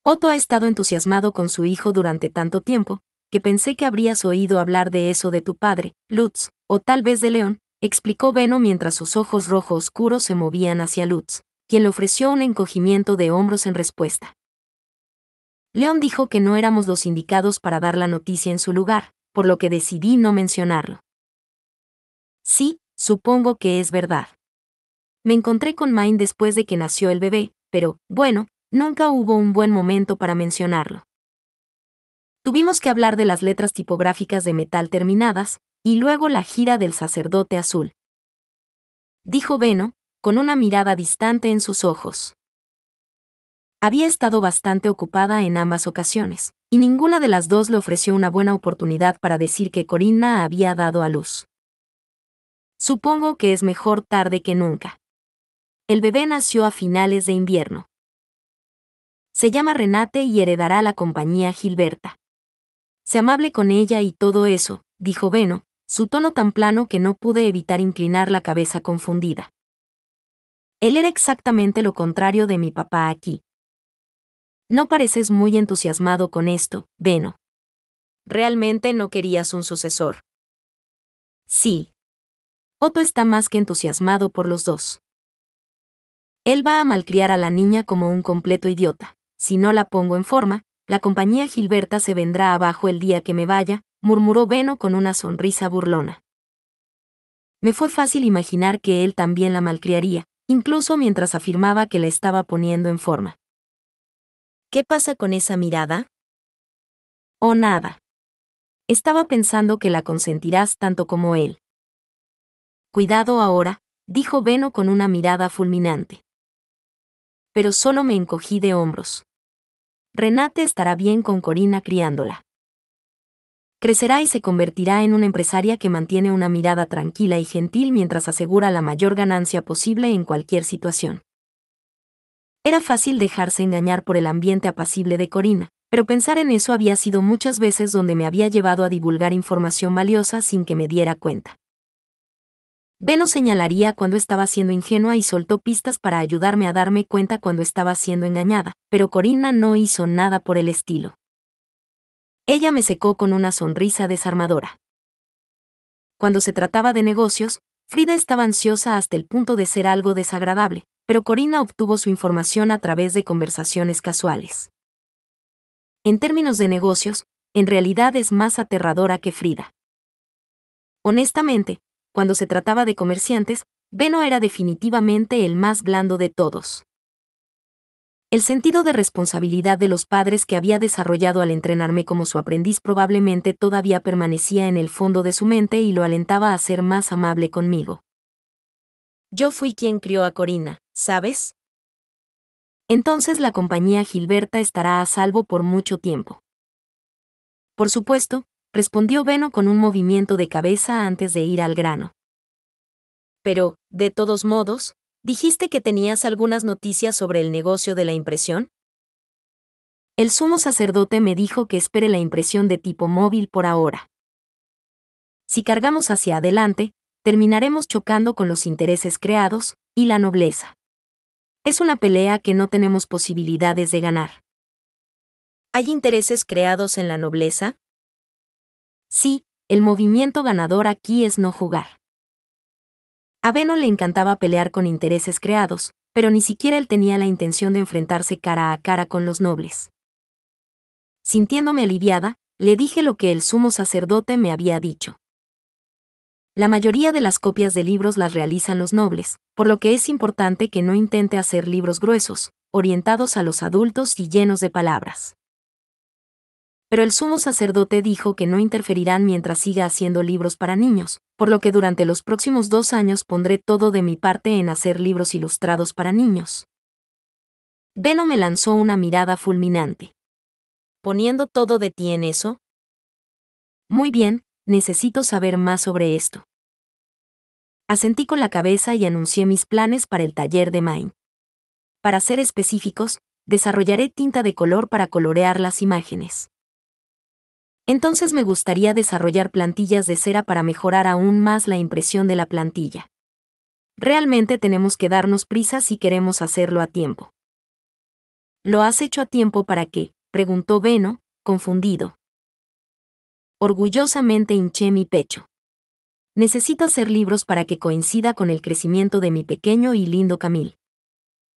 Otto ha estado entusiasmado con su hijo durante tanto tiempo, que pensé que habrías oído hablar de eso de tu padre, Lutz, o tal vez de León, explicó Beno mientras sus ojos rojo oscuros se movían hacia Lutz, quien le ofreció un encogimiento de hombros en respuesta. León dijo que no éramos los indicados para dar la noticia en su lugar, por lo que decidí no mencionarlo. Sí, supongo que es verdad. Me encontré con Main después de que nació el bebé, pero, bueno, Nunca hubo un buen momento para mencionarlo. Tuvimos que hablar de las letras tipográficas de metal terminadas, y luego la gira del sacerdote azul. Dijo Beno, con una mirada distante en sus ojos. Había estado bastante ocupada en ambas ocasiones, y ninguna de las dos le ofreció una buena oportunidad para decir que Corinna había dado a luz. Supongo que es mejor tarde que nunca. El bebé nació a finales de invierno. Se llama Renate y heredará la compañía Gilberta. —Se amable con ella y todo eso, dijo Beno, su tono tan plano que no pude evitar inclinar la cabeza confundida. Él era exactamente lo contrario de mi papá aquí. No pareces muy entusiasmado con esto, Veno. Realmente no querías un sucesor. Sí. Otto está más que entusiasmado por los dos. Él va a malcriar a la niña como un completo idiota si no la pongo en forma, la compañía Gilberta se vendrá abajo el día que me vaya, murmuró Beno con una sonrisa burlona. Me fue fácil imaginar que él también la malcriaría, incluso mientras afirmaba que la estaba poniendo en forma. ¿Qué pasa con esa mirada? O oh, nada. Estaba pensando que la consentirás tanto como él. Cuidado ahora, dijo Beno con una mirada fulminante. Pero solo me encogí de hombros. Renate estará bien con Corina criándola. Crecerá y se convertirá en una empresaria que mantiene una mirada tranquila y gentil mientras asegura la mayor ganancia posible en cualquier situación. Era fácil dejarse engañar por el ambiente apacible de Corina, pero pensar en eso había sido muchas veces donde me había llevado a divulgar información valiosa sin que me diera cuenta. Venus señalaría cuando estaba siendo ingenua y soltó pistas para ayudarme a darme cuenta cuando estaba siendo engañada, pero Corina no hizo nada por el estilo. Ella me secó con una sonrisa desarmadora. Cuando se trataba de negocios, Frida estaba ansiosa hasta el punto de ser algo desagradable, pero Corina obtuvo su información a través de conversaciones casuales. En términos de negocios, en realidad es más aterradora que Frida. Honestamente, cuando se trataba de comerciantes, Beno era definitivamente el más blando de todos. El sentido de responsabilidad de los padres que había desarrollado al entrenarme como su aprendiz probablemente todavía permanecía en el fondo de su mente y lo alentaba a ser más amable conmigo. Yo fui quien crió a Corina, ¿sabes? Entonces la compañía Gilberta estará a salvo por mucho tiempo. Por supuesto, respondió Beno con un movimiento de cabeza antes de ir al grano. Pero, de todos modos, dijiste que tenías algunas noticias sobre el negocio de la impresión. El sumo sacerdote me dijo que espere la impresión de tipo móvil por ahora. Si cargamos hacia adelante, terminaremos chocando con los intereses creados y la nobleza. Es una pelea que no tenemos posibilidades de ganar. ¿Hay intereses creados en la nobleza? Sí, el movimiento ganador aquí es no jugar. A Beno le encantaba pelear con intereses creados, pero ni siquiera él tenía la intención de enfrentarse cara a cara con los nobles. Sintiéndome aliviada, le dije lo que el sumo sacerdote me había dicho. La mayoría de las copias de libros las realizan los nobles, por lo que es importante que no intente hacer libros gruesos, orientados a los adultos y llenos de palabras pero el sumo sacerdote dijo que no interferirán mientras siga haciendo libros para niños, por lo que durante los próximos dos años pondré todo de mi parte en hacer libros ilustrados para niños. Beno me lanzó una mirada fulminante. ¿Poniendo todo de ti en eso? Muy bien, necesito saber más sobre esto. Asentí con la cabeza y anuncié mis planes para el taller de Maine. Para ser específicos, desarrollaré tinta de color para colorear las imágenes. Entonces me gustaría desarrollar plantillas de cera para mejorar aún más la impresión de la plantilla. Realmente tenemos que darnos prisa si queremos hacerlo a tiempo. ¿Lo has hecho a tiempo para qué? preguntó Beno, confundido. Orgullosamente hinché mi pecho. Necesito hacer libros para que coincida con el crecimiento de mi pequeño y lindo Camil.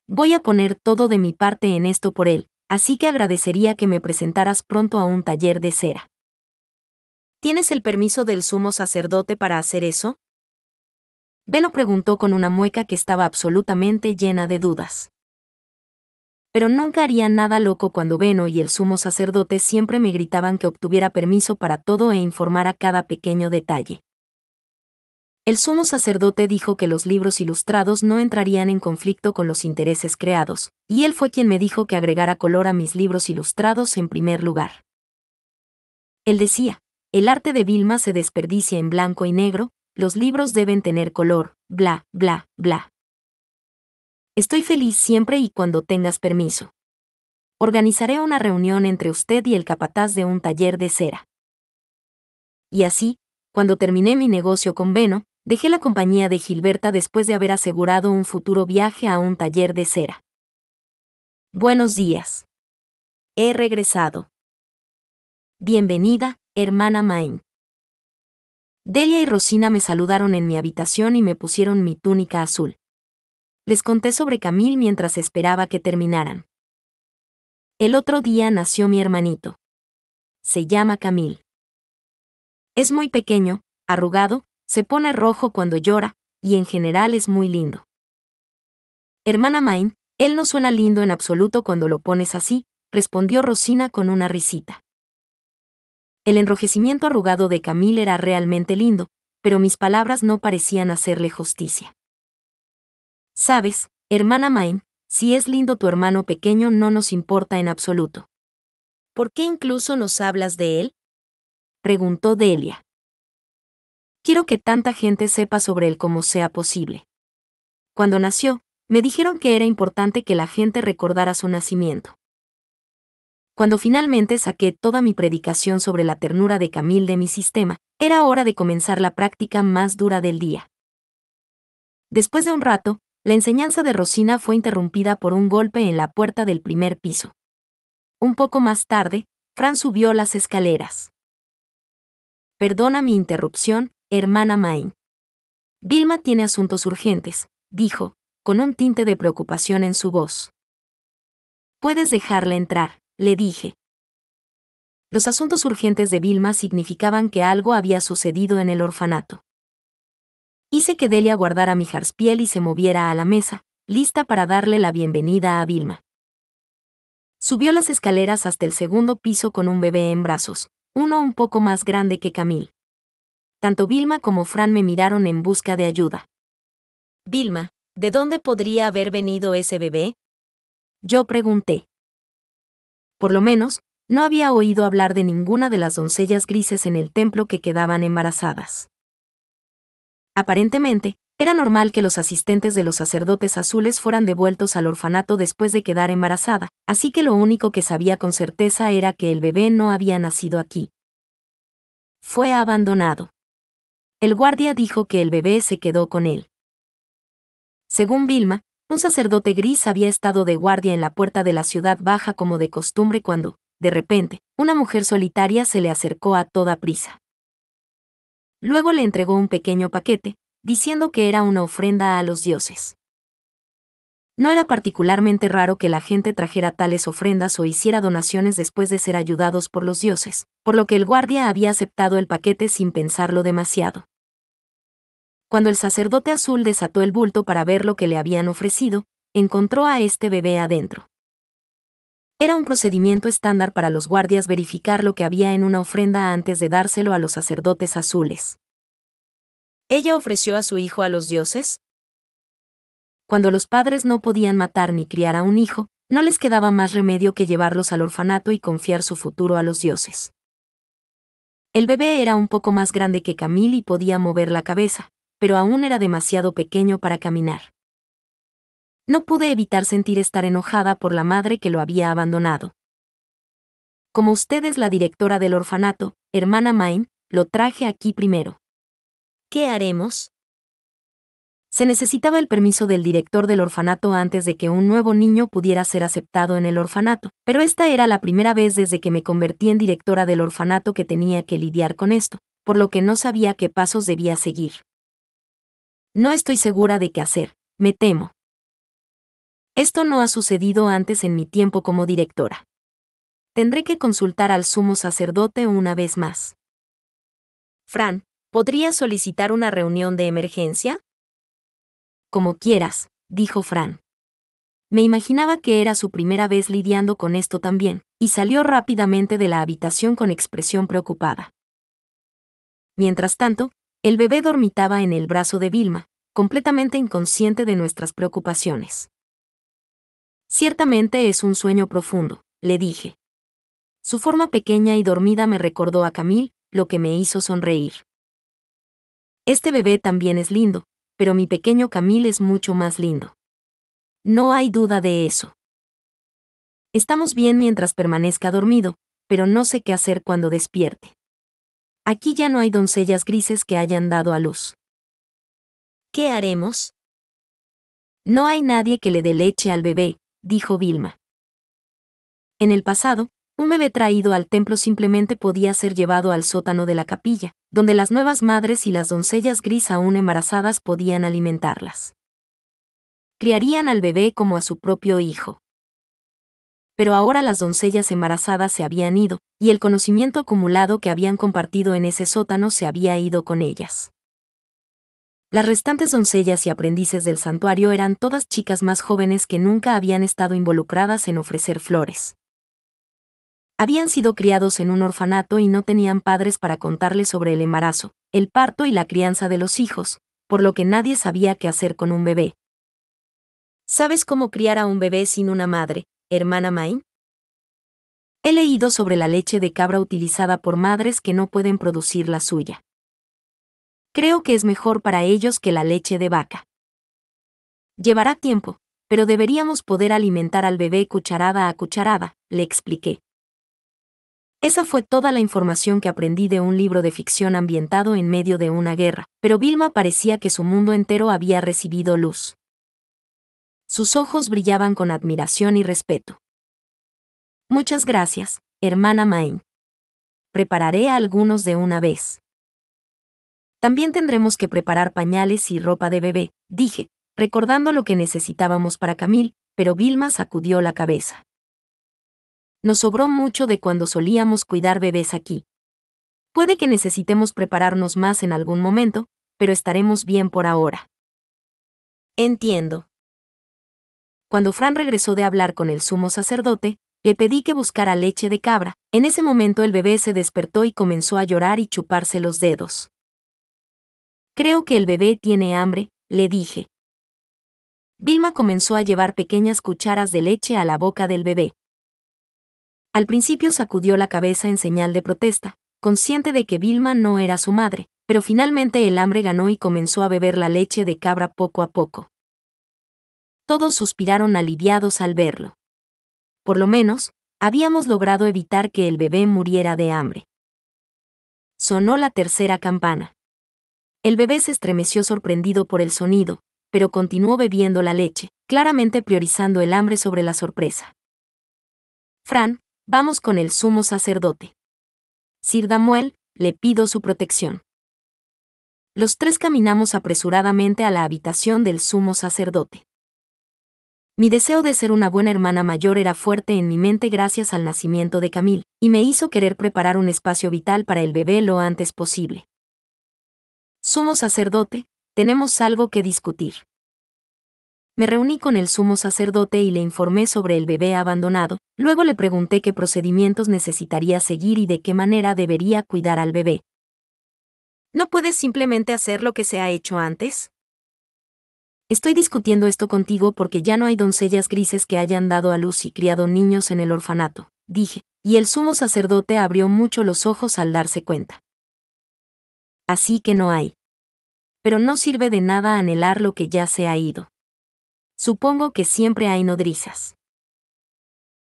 Voy a poner todo de mi parte en esto por él, así que agradecería que me presentaras pronto a un taller de cera. ¿Tienes el permiso del sumo sacerdote para hacer eso? Beno preguntó con una mueca que estaba absolutamente llena de dudas. Pero nunca haría nada loco cuando Beno y el sumo sacerdote siempre me gritaban que obtuviera permiso para todo e informara cada pequeño detalle. El sumo sacerdote dijo que los libros ilustrados no entrarían en conflicto con los intereses creados, y él fue quien me dijo que agregara color a mis libros ilustrados en primer lugar. Él decía, el arte de Vilma se desperdicia en blanco y negro, los libros deben tener color, bla, bla, bla. Estoy feliz siempre y cuando tengas permiso. Organizaré una reunión entre usted y el capataz de un taller de cera. Y así, cuando terminé mi negocio con Veno, dejé la compañía de Gilberta después de haber asegurado un futuro viaje a un taller de cera. Buenos días. He regresado. Bienvenida, hermana Main. Delia y Rosina me saludaron en mi habitación y me pusieron mi túnica azul. Les conté sobre Camil mientras esperaba que terminaran. El otro día nació mi hermanito. Se llama Camil. Es muy pequeño, arrugado, se pone rojo cuando llora, y en general es muy lindo. Hermana Main, él no suena lindo en absoluto cuando lo pones así, respondió Rosina con una risita. El enrojecimiento arrugado de Camille era realmente lindo, pero mis palabras no parecían hacerle justicia. Sabes, hermana Main, si es lindo tu hermano pequeño no nos importa en absoluto. ¿Por qué incluso nos hablas de él? preguntó Delia. Quiero que tanta gente sepa sobre él como sea posible. Cuando nació, me dijeron que era importante que la gente recordara su nacimiento. Cuando finalmente saqué toda mi predicación sobre la ternura de Camille de mi sistema, era hora de comenzar la práctica más dura del día. Después de un rato, la enseñanza de Rosina fue interrumpida por un golpe en la puerta del primer piso. Un poco más tarde, Fran subió las escaleras. Perdona mi interrupción, hermana Main. Vilma tiene asuntos urgentes, dijo, con un tinte de preocupación en su voz. Puedes dejarla entrar le dije. Los asuntos urgentes de Vilma significaban que algo había sucedido en el orfanato. Hice que Delia guardara mi jarspiel y se moviera a la mesa, lista para darle la bienvenida a Vilma. Subió las escaleras hasta el segundo piso con un bebé en brazos, uno un poco más grande que Camille. Tanto Vilma como Fran me miraron en busca de ayuda. Vilma, ¿de dónde podría haber venido ese bebé? Yo pregunté por lo menos, no había oído hablar de ninguna de las doncellas grises en el templo que quedaban embarazadas. Aparentemente, era normal que los asistentes de los sacerdotes azules fueran devueltos al orfanato después de quedar embarazada, así que lo único que sabía con certeza era que el bebé no había nacido aquí. Fue abandonado. El guardia dijo que el bebé se quedó con él. Según Vilma, un sacerdote gris había estado de guardia en la puerta de la ciudad baja como de costumbre cuando, de repente, una mujer solitaria se le acercó a toda prisa. Luego le entregó un pequeño paquete, diciendo que era una ofrenda a los dioses. No era particularmente raro que la gente trajera tales ofrendas o hiciera donaciones después de ser ayudados por los dioses, por lo que el guardia había aceptado el paquete sin pensarlo demasiado. Cuando el sacerdote azul desató el bulto para ver lo que le habían ofrecido, encontró a este bebé adentro. Era un procedimiento estándar para los guardias verificar lo que había en una ofrenda antes de dárselo a los sacerdotes azules. ¿Ella ofreció a su hijo a los dioses? Cuando los padres no podían matar ni criar a un hijo, no les quedaba más remedio que llevarlos al orfanato y confiar su futuro a los dioses. El bebé era un poco más grande que Camille y podía mover la cabeza, pero aún era demasiado pequeño para caminar. No pude evitar sentir estar enojada por la madre que lo había abandonado. Como usted es la directora del orfanato, hermana Main, lo traje aquí primero. ¿Qué haremos? Se necesitaba el permiso del director del orfanato antes de que un nuevo niño pudiera ser aceptado en el orfanato, pero esta era la primera vez desde que me convertí en directora del orfanato que tenía que lidiar con esto, por lo que no sabía qué pasos debía seguir. No estoy segura de qué hacer, me temo. Esto no ha sucedido antes en mi tiempo como directora. Tendré que consultar al sumo sacerdote una vez más. Fran, ¿podrías solicitar una reunión de emergencia? Como quieras, dijo Fran. Me imaginaba que era su primera vez lidiando con esto también, y salió rápidamente de la habitación con expresión preocupada. Mientras tanto, el bebé dormitaba en el brazo de Vilma, completamente inconsciente de nuestras preocupaciones. Ciertamente es un sueño profundo, le dije. Su forma pequeña y dormida me recordó a Camil, lo que me hizo sonreír. Este bebé también es lindo, pero mi pequeño Camil es mucho más lindo. No hay duda de eso. Estamos bien mientras permanezca dormido, pero no sé qué hacer cuando despierte. Aquí ya no hay doncellas grises que hayan dado a luz. ¿Qué haremos? No hay nadie que le dé leche al bebé, dijo Vilma. En el pasado, un bebé traído al templo simplemente podía ser llevado al sótano de la capilla, donde las nuevas madres y las doncellas gris aún embarazadas podían alimentarlas. Criarían al bebé como a su propio hijo pero ahora las doncellas embarazadas se habían ido, y el conocimiento acumulado que habían compartido en ese sótano se había ido con ellas. Las restantes doncellas y aprendices del santuario eran todas chicas más jóvenes que nunca habían estado involucradas en ofrecer flores. Habían sido criados en un orfanato y no tenían padres para contarles sobre el embarazo, el parto y la crianza de los hijos, por lo que nadie sabía qué hacer con un bebé. ¿Sabes cómo criar a un bebé sin una madre? hermana Main? He leído sobre la leche de cabra utilizada por madres que no pueden producir la suya. Creo que es mejor para ellos que la leche de vaca. Llevará tiempo, pero deberíamos poder alimentar al bebé cucharada a cucharada, le expliqué. Esa fue toda la información que aprendí de un libro de ficción ambientado en medio de una guerra, pero Vilma parecía que su mundo entero había recibido luz. Sus ojos brillaban con admiración y respeto. Muchas gracias, hermana Main. Prepararé a algunos de una vez. También tendremos que preparar pañales y ropa de bebé, dije, recordando lo que necesitábamos para Camil, pero Vilma sacudió la cabeza. Nos sobró mucho de cuando solíamos cuidar bebés aquí. Puede que necesitemos prepararnos más en algún momento, pero estaremos bien por ahora. Entiendo cuando Fran regresó de hablar con el sumo sacerdote, le pedí que buscara leche de cabra. En ese momento el bebé se despertó y comenzó a llorar y chuparse los dedos. Creo que el bebé tiene hambre, le dije. Vilma comenzó a llevar pequeñas cucharas de leche a la boca del bebé. Al principio sacudió la cabeza en señal de protesta, consciente de que Vilma no era su madre, pero finalmente el hambre ganó y comenzó a beber la leche de cabra poco a poco todos suspiraron aliviados al verlo. Por lo menos, habíamos logrado evitar que el bebé muriera de hambre. Sonó la tercera campana. El bebé se estremeció sorprendido por el sonido, pero continuó bebiendo la leche, claramente priorizando el hambre sobre la sorpresa. Fran, vamos con el sumo sacerdote. Sir Damuel, le pido su protección. Los tres caminamos apresuradamente a la habitación del sumo sacerdote. Mi deseo de ser una buena hermana mayor era fuerte en mi mente gracias al nacimiento de Camille, y me hizo querer preparar un espacio vital para el bebé lo antes posible. Sumo sacerdote, tenemos algo que discutir. Me reuní con el sumo sacerdote y le informé sobre el bebé abandonado, luego le pregunté qué procedimientos necesitaría seguir y de qué manera debería cuidar al bebé. ¿No puedes simplemente hacer lo que se ha hecho antes? Estoy discutiendo esto contigo porque ya no hay doncellas grises que hayan dado a luz y criado niños en el orfanato, dije, y el sumo sacerdote abrió mucho los ojos al darse cuenta. Así que no hay. Pero no sirve de nada anhelar lo que ya se ha ido. Supongo que siempre hay nodrizas.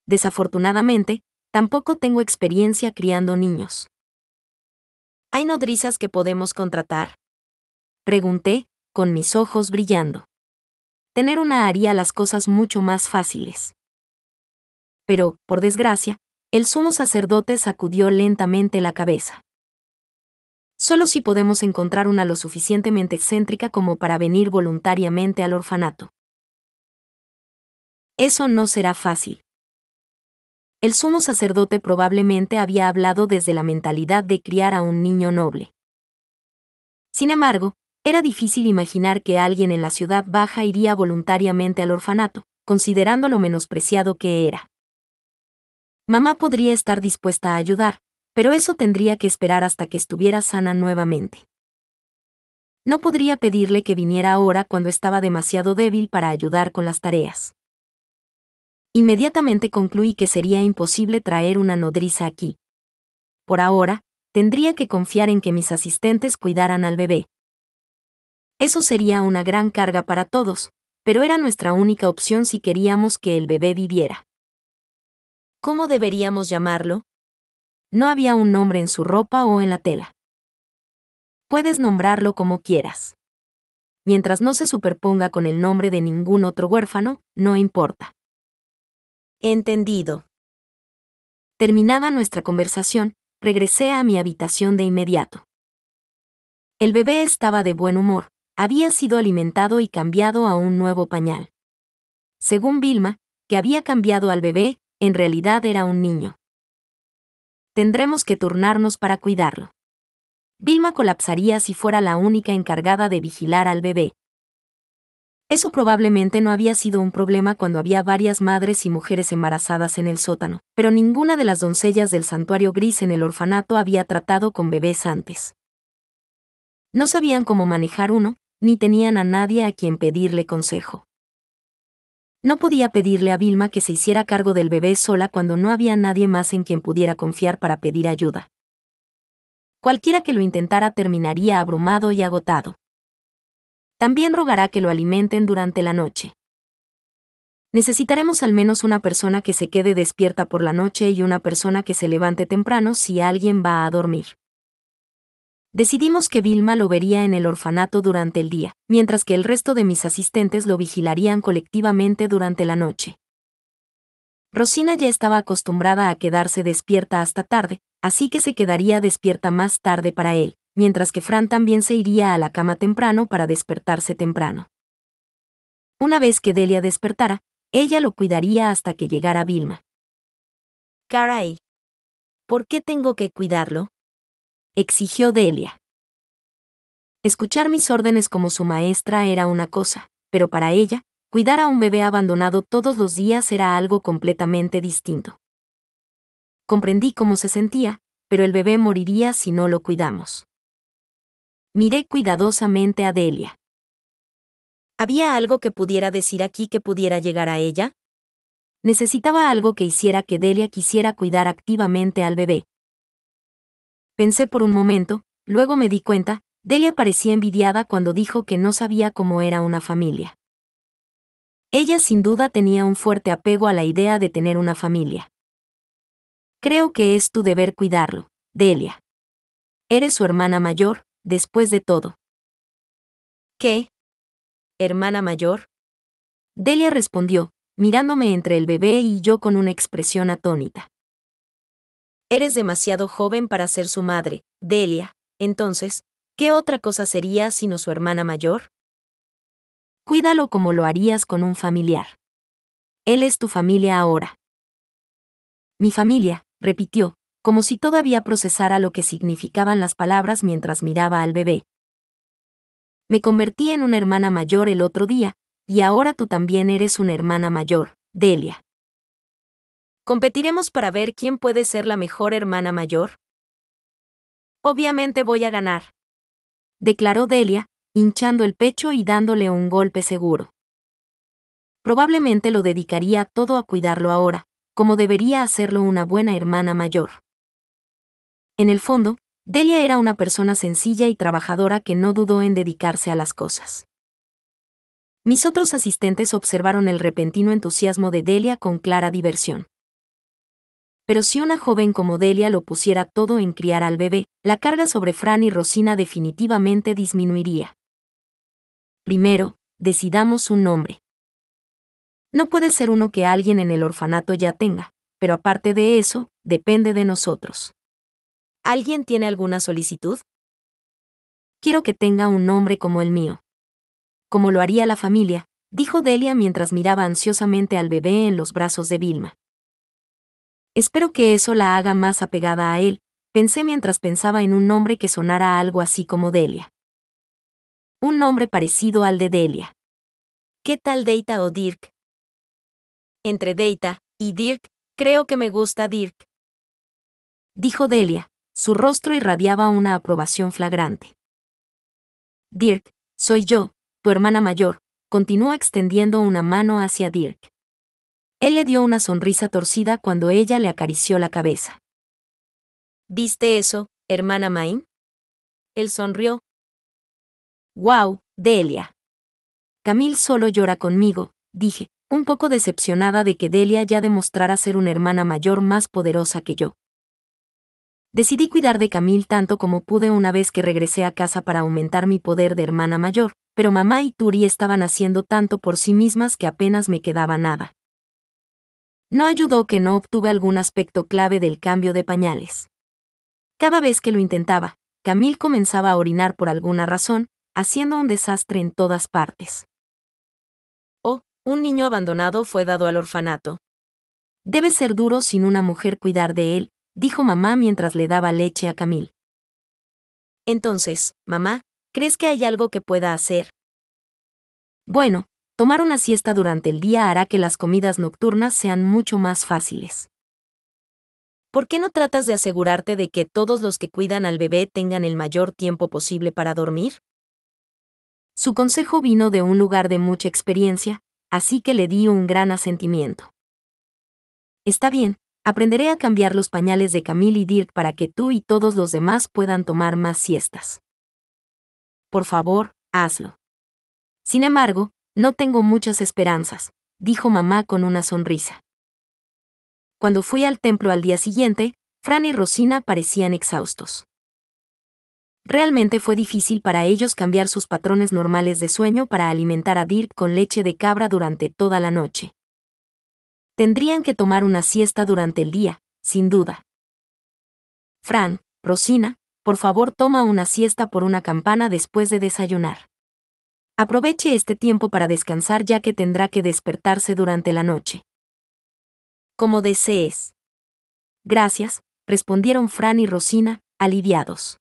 Desafortunadamente, tampoco tengo experiencia criando niños. ¿Hay nodrizas que podemos contratar? Pregunté, con mis ojos brillando. Tener una haría las cosas mucho más fáciles. Pero, por desgracia, el sumo sacerdote sacudió lentamente la cabeza. Solo si podemos encontrar una lo suficientemente excéntrica como para venir voluntariamente al orfanato. Eso no será fácil. El sumo sacerdote probablemente había hablado desde la mentalidad de criar a un niño noble. Sin embargo, era difícil imaginar que alguien en la ciudad baja iría voluntariamente al orfanato, considerando lo menospreciado que era. Mamá podría estar dispuesta a ayudar, pero eso tendría que esperar hasta que estuviera sana nuevamente. No podría pedirle que viniera ahora cuando estaba demasiado débil para ayudar con las tareas. Inmediatamente concluí que sería imposible traer una nodriza aquí. Por ahora, tendría que confiar en que mis asistentes cuidaran al bebé, eso sería una gran carga para todos, pero era nuestra única opción si queríamos que el bebé viviera. ¿Cómo deberíamos llamarlo? No había un nombre en su ropa o en la tela. Puedes nombrarlo como quieras. Mientras no se superponga con el nombre de ningún otro huérfano, no importa. Entendido. Terminada nuestra conversación, regresé a mi habitación de inmediato. El bebé estaba de buen humor, había sido alimentado y cambiado a un nuevo pañal. Según Vilma, que había cambiado al bebé, en realidad era un niño. Tendremos que turnarnos para cuidarlo. Vilma colapsaría si fuera la única encargada de vigilar al bebé. Eso probablemente no había sido un problema cuando había varias madres y mujeres embarazadas en el sótano, pero ninguna de las doncellas del santuario gris en el orfanato había tratado con bebés antes. No sabían cómo manejar uno, ni tenían a nadie a quien pedirle consejo. No podía pedirle a Vilma que se hiciera cargo del bebé sola cuando no había nadie más en quien pudiera confiar para pedir ayuda. Cualquiera que lo intentara terminaría abrumado y agotado. También rogará que lo alimenten durante la noche. Necesitaremos al menos una persona que se quede despierta por la noche y una persona que se levante temprano si alguien va a dormir. Decidimos que Vilma lo vería en el orfanato durante el día, mientras que el resto de mis asistentes lo vigilarían colectivamente durante la noche. Rosina ya estaba acostumbrada a quedarse despierta hasta tarde, así que se quedaría despierta más tarde para él, mientras que Fran también se iría a la cama temprano para despertarse temprano. Una vez que Delia despertara, ella lo cuidaría hasta que llegara Vilma. Caray. ¿Por qué tengo que cuidarlo? exigió Delia. Escuchar mis órdenes como su maestra era una cosa, pero para ella, cuidar a un bebé abandonado todos los días era algo completamente distinto. Comprendí cómo se sentía, pero el bebé moriría si no lo cuidamos. Miré cuidadosamente a Delia. ¿Había algo que pudiera decir aquí que pudiera llegar a ella? Necesitaba algo que hiciera que Delia quisiera cuidar activamente al bebé, Pensé por un momento, luego me di cuenta, Delia parecía envidiada cuando dijo que no sabía cómo era una familia. Ella sin duda tenía un fuerte apego a la idea de tener una familia. Creo que es tu deber cuidarlo, Delia. Eres su hermana mayor, después de todo. ¿Qué? ¿Hermana mayor? Delia respondió, mirándome entre el bebé y yo con una expresión atónita. Eres demasiado joven para ser su madre, Delia. Entonces, ¿qué otra cosa sería sino su hermana mayor? Cuídalo como lo harías con un familiar. Él es tu familia ahora. Mi familia, repitió, como si todavía procesara lo que significaban las palabras mientras miraba al bebé. Me convertí en una hermana mayor el otro día, y ahora tú también eres una hermana mayor, Delia. Competiremos para ver quién puede ser la mejor hermana mayor. Obviamente voy a ganar, declaró Delia, hinchando el pecho y dándole un golpe seguro. Probablemente lo dedicaría todo a cuidarlo ahora, como debería hacerlo una buena hermana mayor. En el fondo, Delia era una persona sencilla y trabajadora que no dudó en dedicarse a las cosas. Mis otros asistentes observaron el repentino entusiasmo de Delia con clara diversión pero si una joven como Delia lo pusiera todo en criar al bebé, la carga sobre Fran y Rosina definitivamente disminuiría. Primero, decidamos un nombre. No puede ser uno que alguien en el orfanato ya tenga, pero aparte de eso, depende de nosotros. ¿Alguien tiene alguna solicitud? Quiero que tenga un nombre como el mío. Como lo haría la familia, dijo Delia mientras miraba ansiosamente al bebé en los brazos de Vilma. Espero que eso la haga más apegada a él, pensé mientras pensaba en un nombre que sonara algo así como Delia. Un nombre parecido al de Delia. ¿Qué tal Deita o Dirk? Entre Deita y Dirk, creo que me gusta Dirk. Dijo Delia, su rostro irradiaba una aprobación flagrante. Dirk, soy yo, tu hermana mayor, continuó extendiendo una mano hacia Dirk. Él le dio una sonrisa torcida cuando ella le acarició la cabeza. ¿Viste eso, hermana Main? Él sonrió. ¡Guau, Delia! Camil solo llora conmigo, dije, un poco decepcionada de que Delia ya demostrara ser una hermana mayor más poderosa que yo. Decidí cuidar de Camil tanto como pude una vez que regresé a casa para aumentar mi poder de hermana mayor, pero mamá y Turi estaban haciendo tanto por sí mismas que apenas me quedaba nada. No ayudó que no obtuve algún aspecto clave del cambio de pañales. Cada vez que lo intentaba, Camil comenzaba a orinar por alguna razón, haciendo un desastre en todas partes. Oh, un niño abandonado fue dado al orfanato. Debe ser duro sin una mujer cuidar de él, dijo mamá mientras le daba leche a Camille. Entonces, mamá, ¿crees que hay algo que pueda hacer? Bueno, Tomar una siesta durante el día hará que las comidas nocturnas sean mucho más fáciles. ¿Por qué no tratas de asegurarte de que todos los que cuidan al bebé tengan el mayor tiempo posible para dormir? Su consejo vino de un lugar de mucha experiencia, así que le di un gran asentimiento. Está bien, aprenderé a cambiar los pañales de Camille y Dirk para que tú y todos los demás puedan tomar más siestas. Por favor, hazlo. Sin embargo, no tengo muchas esperanzas, dijo mamá con una sonrisa. Cuando fui al templo al día siguiente, Fran y Rosina parecían exhaustos. Realmente fue difícil para ellos cambiar sus patrones normales de sueño para alimentar a Dirk con leche de cabra durante toda la noche. Tendrían que tomar una siesta durante el día, sin duda. Fran, Rosina, por favor toma una siesta por una campana después de desayunar. Aproveche este tiempo para descansar ya que tendrá que despertarse durante la noche. Como desees. Gracias, respondieron Fran y Rosina, aliviados.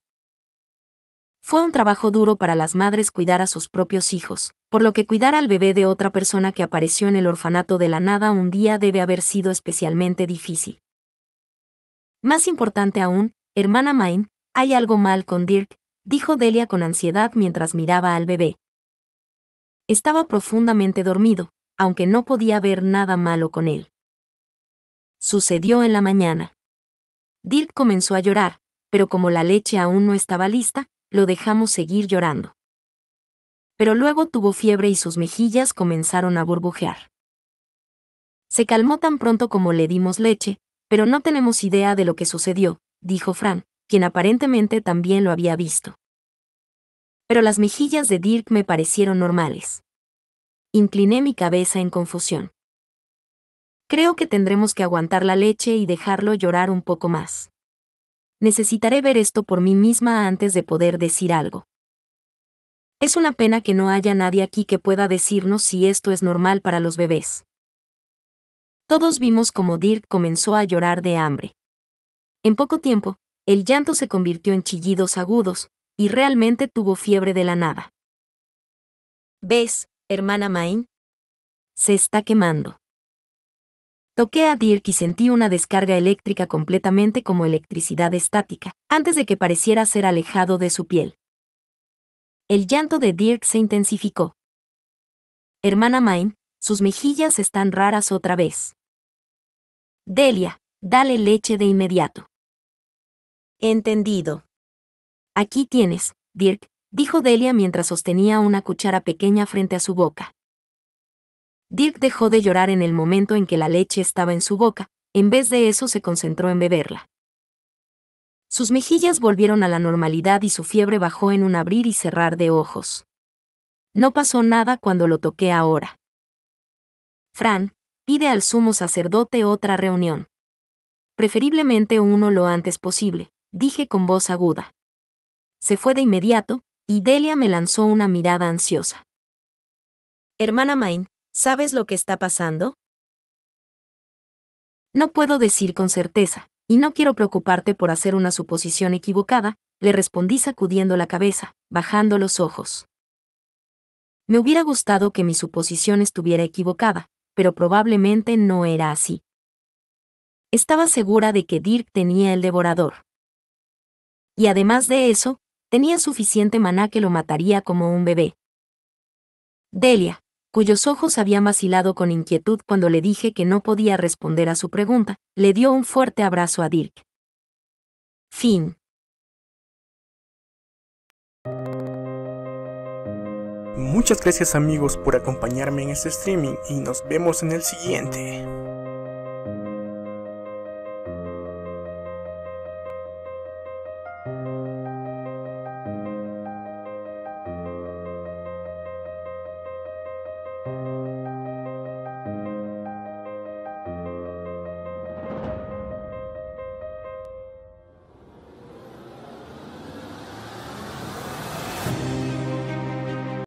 Fue un trabajo duro para las madres cuidar a sus propios hijos, por lo que cuidar al bebé de otra persona que apareció en el orfanato de la nada un día debe haber sido especialmente difícil. Más importante aún, hermana Main, hay algo mal con Dirk, dijo Delia con ansiedad mientras miraba al bebé. Estaba profundamente dormido, aunque no podía ver nada malo con él. Sucedió en la mañana. Dirk comenzó a llorar, pero como la leche aún no estaba lista, lo dejamos seguir llorando. Pero luego tuvo fiebre y sus mejillas comenzaron a burbujear. Se calmó tan pronto como le dimos leche, pero no tenemos idea de lo que sucedió, dijo Fran, quien aparentemente también lo había visto pero las mejillas de Dirk me parecieron normales. Incliné mi cabeza en confusión. Creo que tendremos que aguantar la leche y dejarlo llorar un poco más. Necesitaré ver esto por mí misma antes de poder decir algo. Es una pena que no haya nadie aquí que pueda decirnos si esto es normal para los bebés. Todos vimos cómo Dirk comenzó a llorar de hambre. En poco tiempo, el llanto se convirtió en chillidos agudos, y realmente tuvo fiebre de la nada. ¿Ves, hermana Main? Se está quemando. Toqué a Dirk y sentí una descarga eléctrica completamente como electricidad estática, antes de que pareciera ser alejado de su piel. El llanto de Dirk se intensificó. Hermana Main, sus mejillas están raras otra vez. Delia, dale leche de inmediato. Entendido. Aquí tienes, Dirk, dijo Delia mientras sostenía una cuchara pequeña frente a su boca. Dirk dejó de llorar en el momento en que la leche estaba en su boca, en vez de eso se concentró en beberla. Sus mejillas volvieron a la normalidad y su fiebre bajó en un abrir y cerrar de ojos. No pasó nada cuando lo toqué ahora. Fran, pide al sumo sacerdote otra reunión. Preferiblemente uno lo antes posible, dije con voz aguda. Se fue de inmediato, y Delia me lanzó una mirada ansiosa. Hermana Main, ¿sabes lo que está pasando? No puedo decir con certeza, y no quiero preocuparte por hacer una suposición equivocada, le respondí sacudiendo la cabeza, bajando los ojos. Me hubiera gustado que mi suposición estuviera equivocada, pero probablemente no era así. Estaba segura de que Dirk tenía el devorador. Y además de eso, tenía suficiente maná que lo mataría como un bebé. Delia, cuyos ojos habían vacilado con inquietud cuando le dije que no podía responder a su pregunta, le dio un fuerte abrazo a Dirk. Fin. Muchas gracias amigos por acompañarme en este streaming y nos vemos en el siguiente.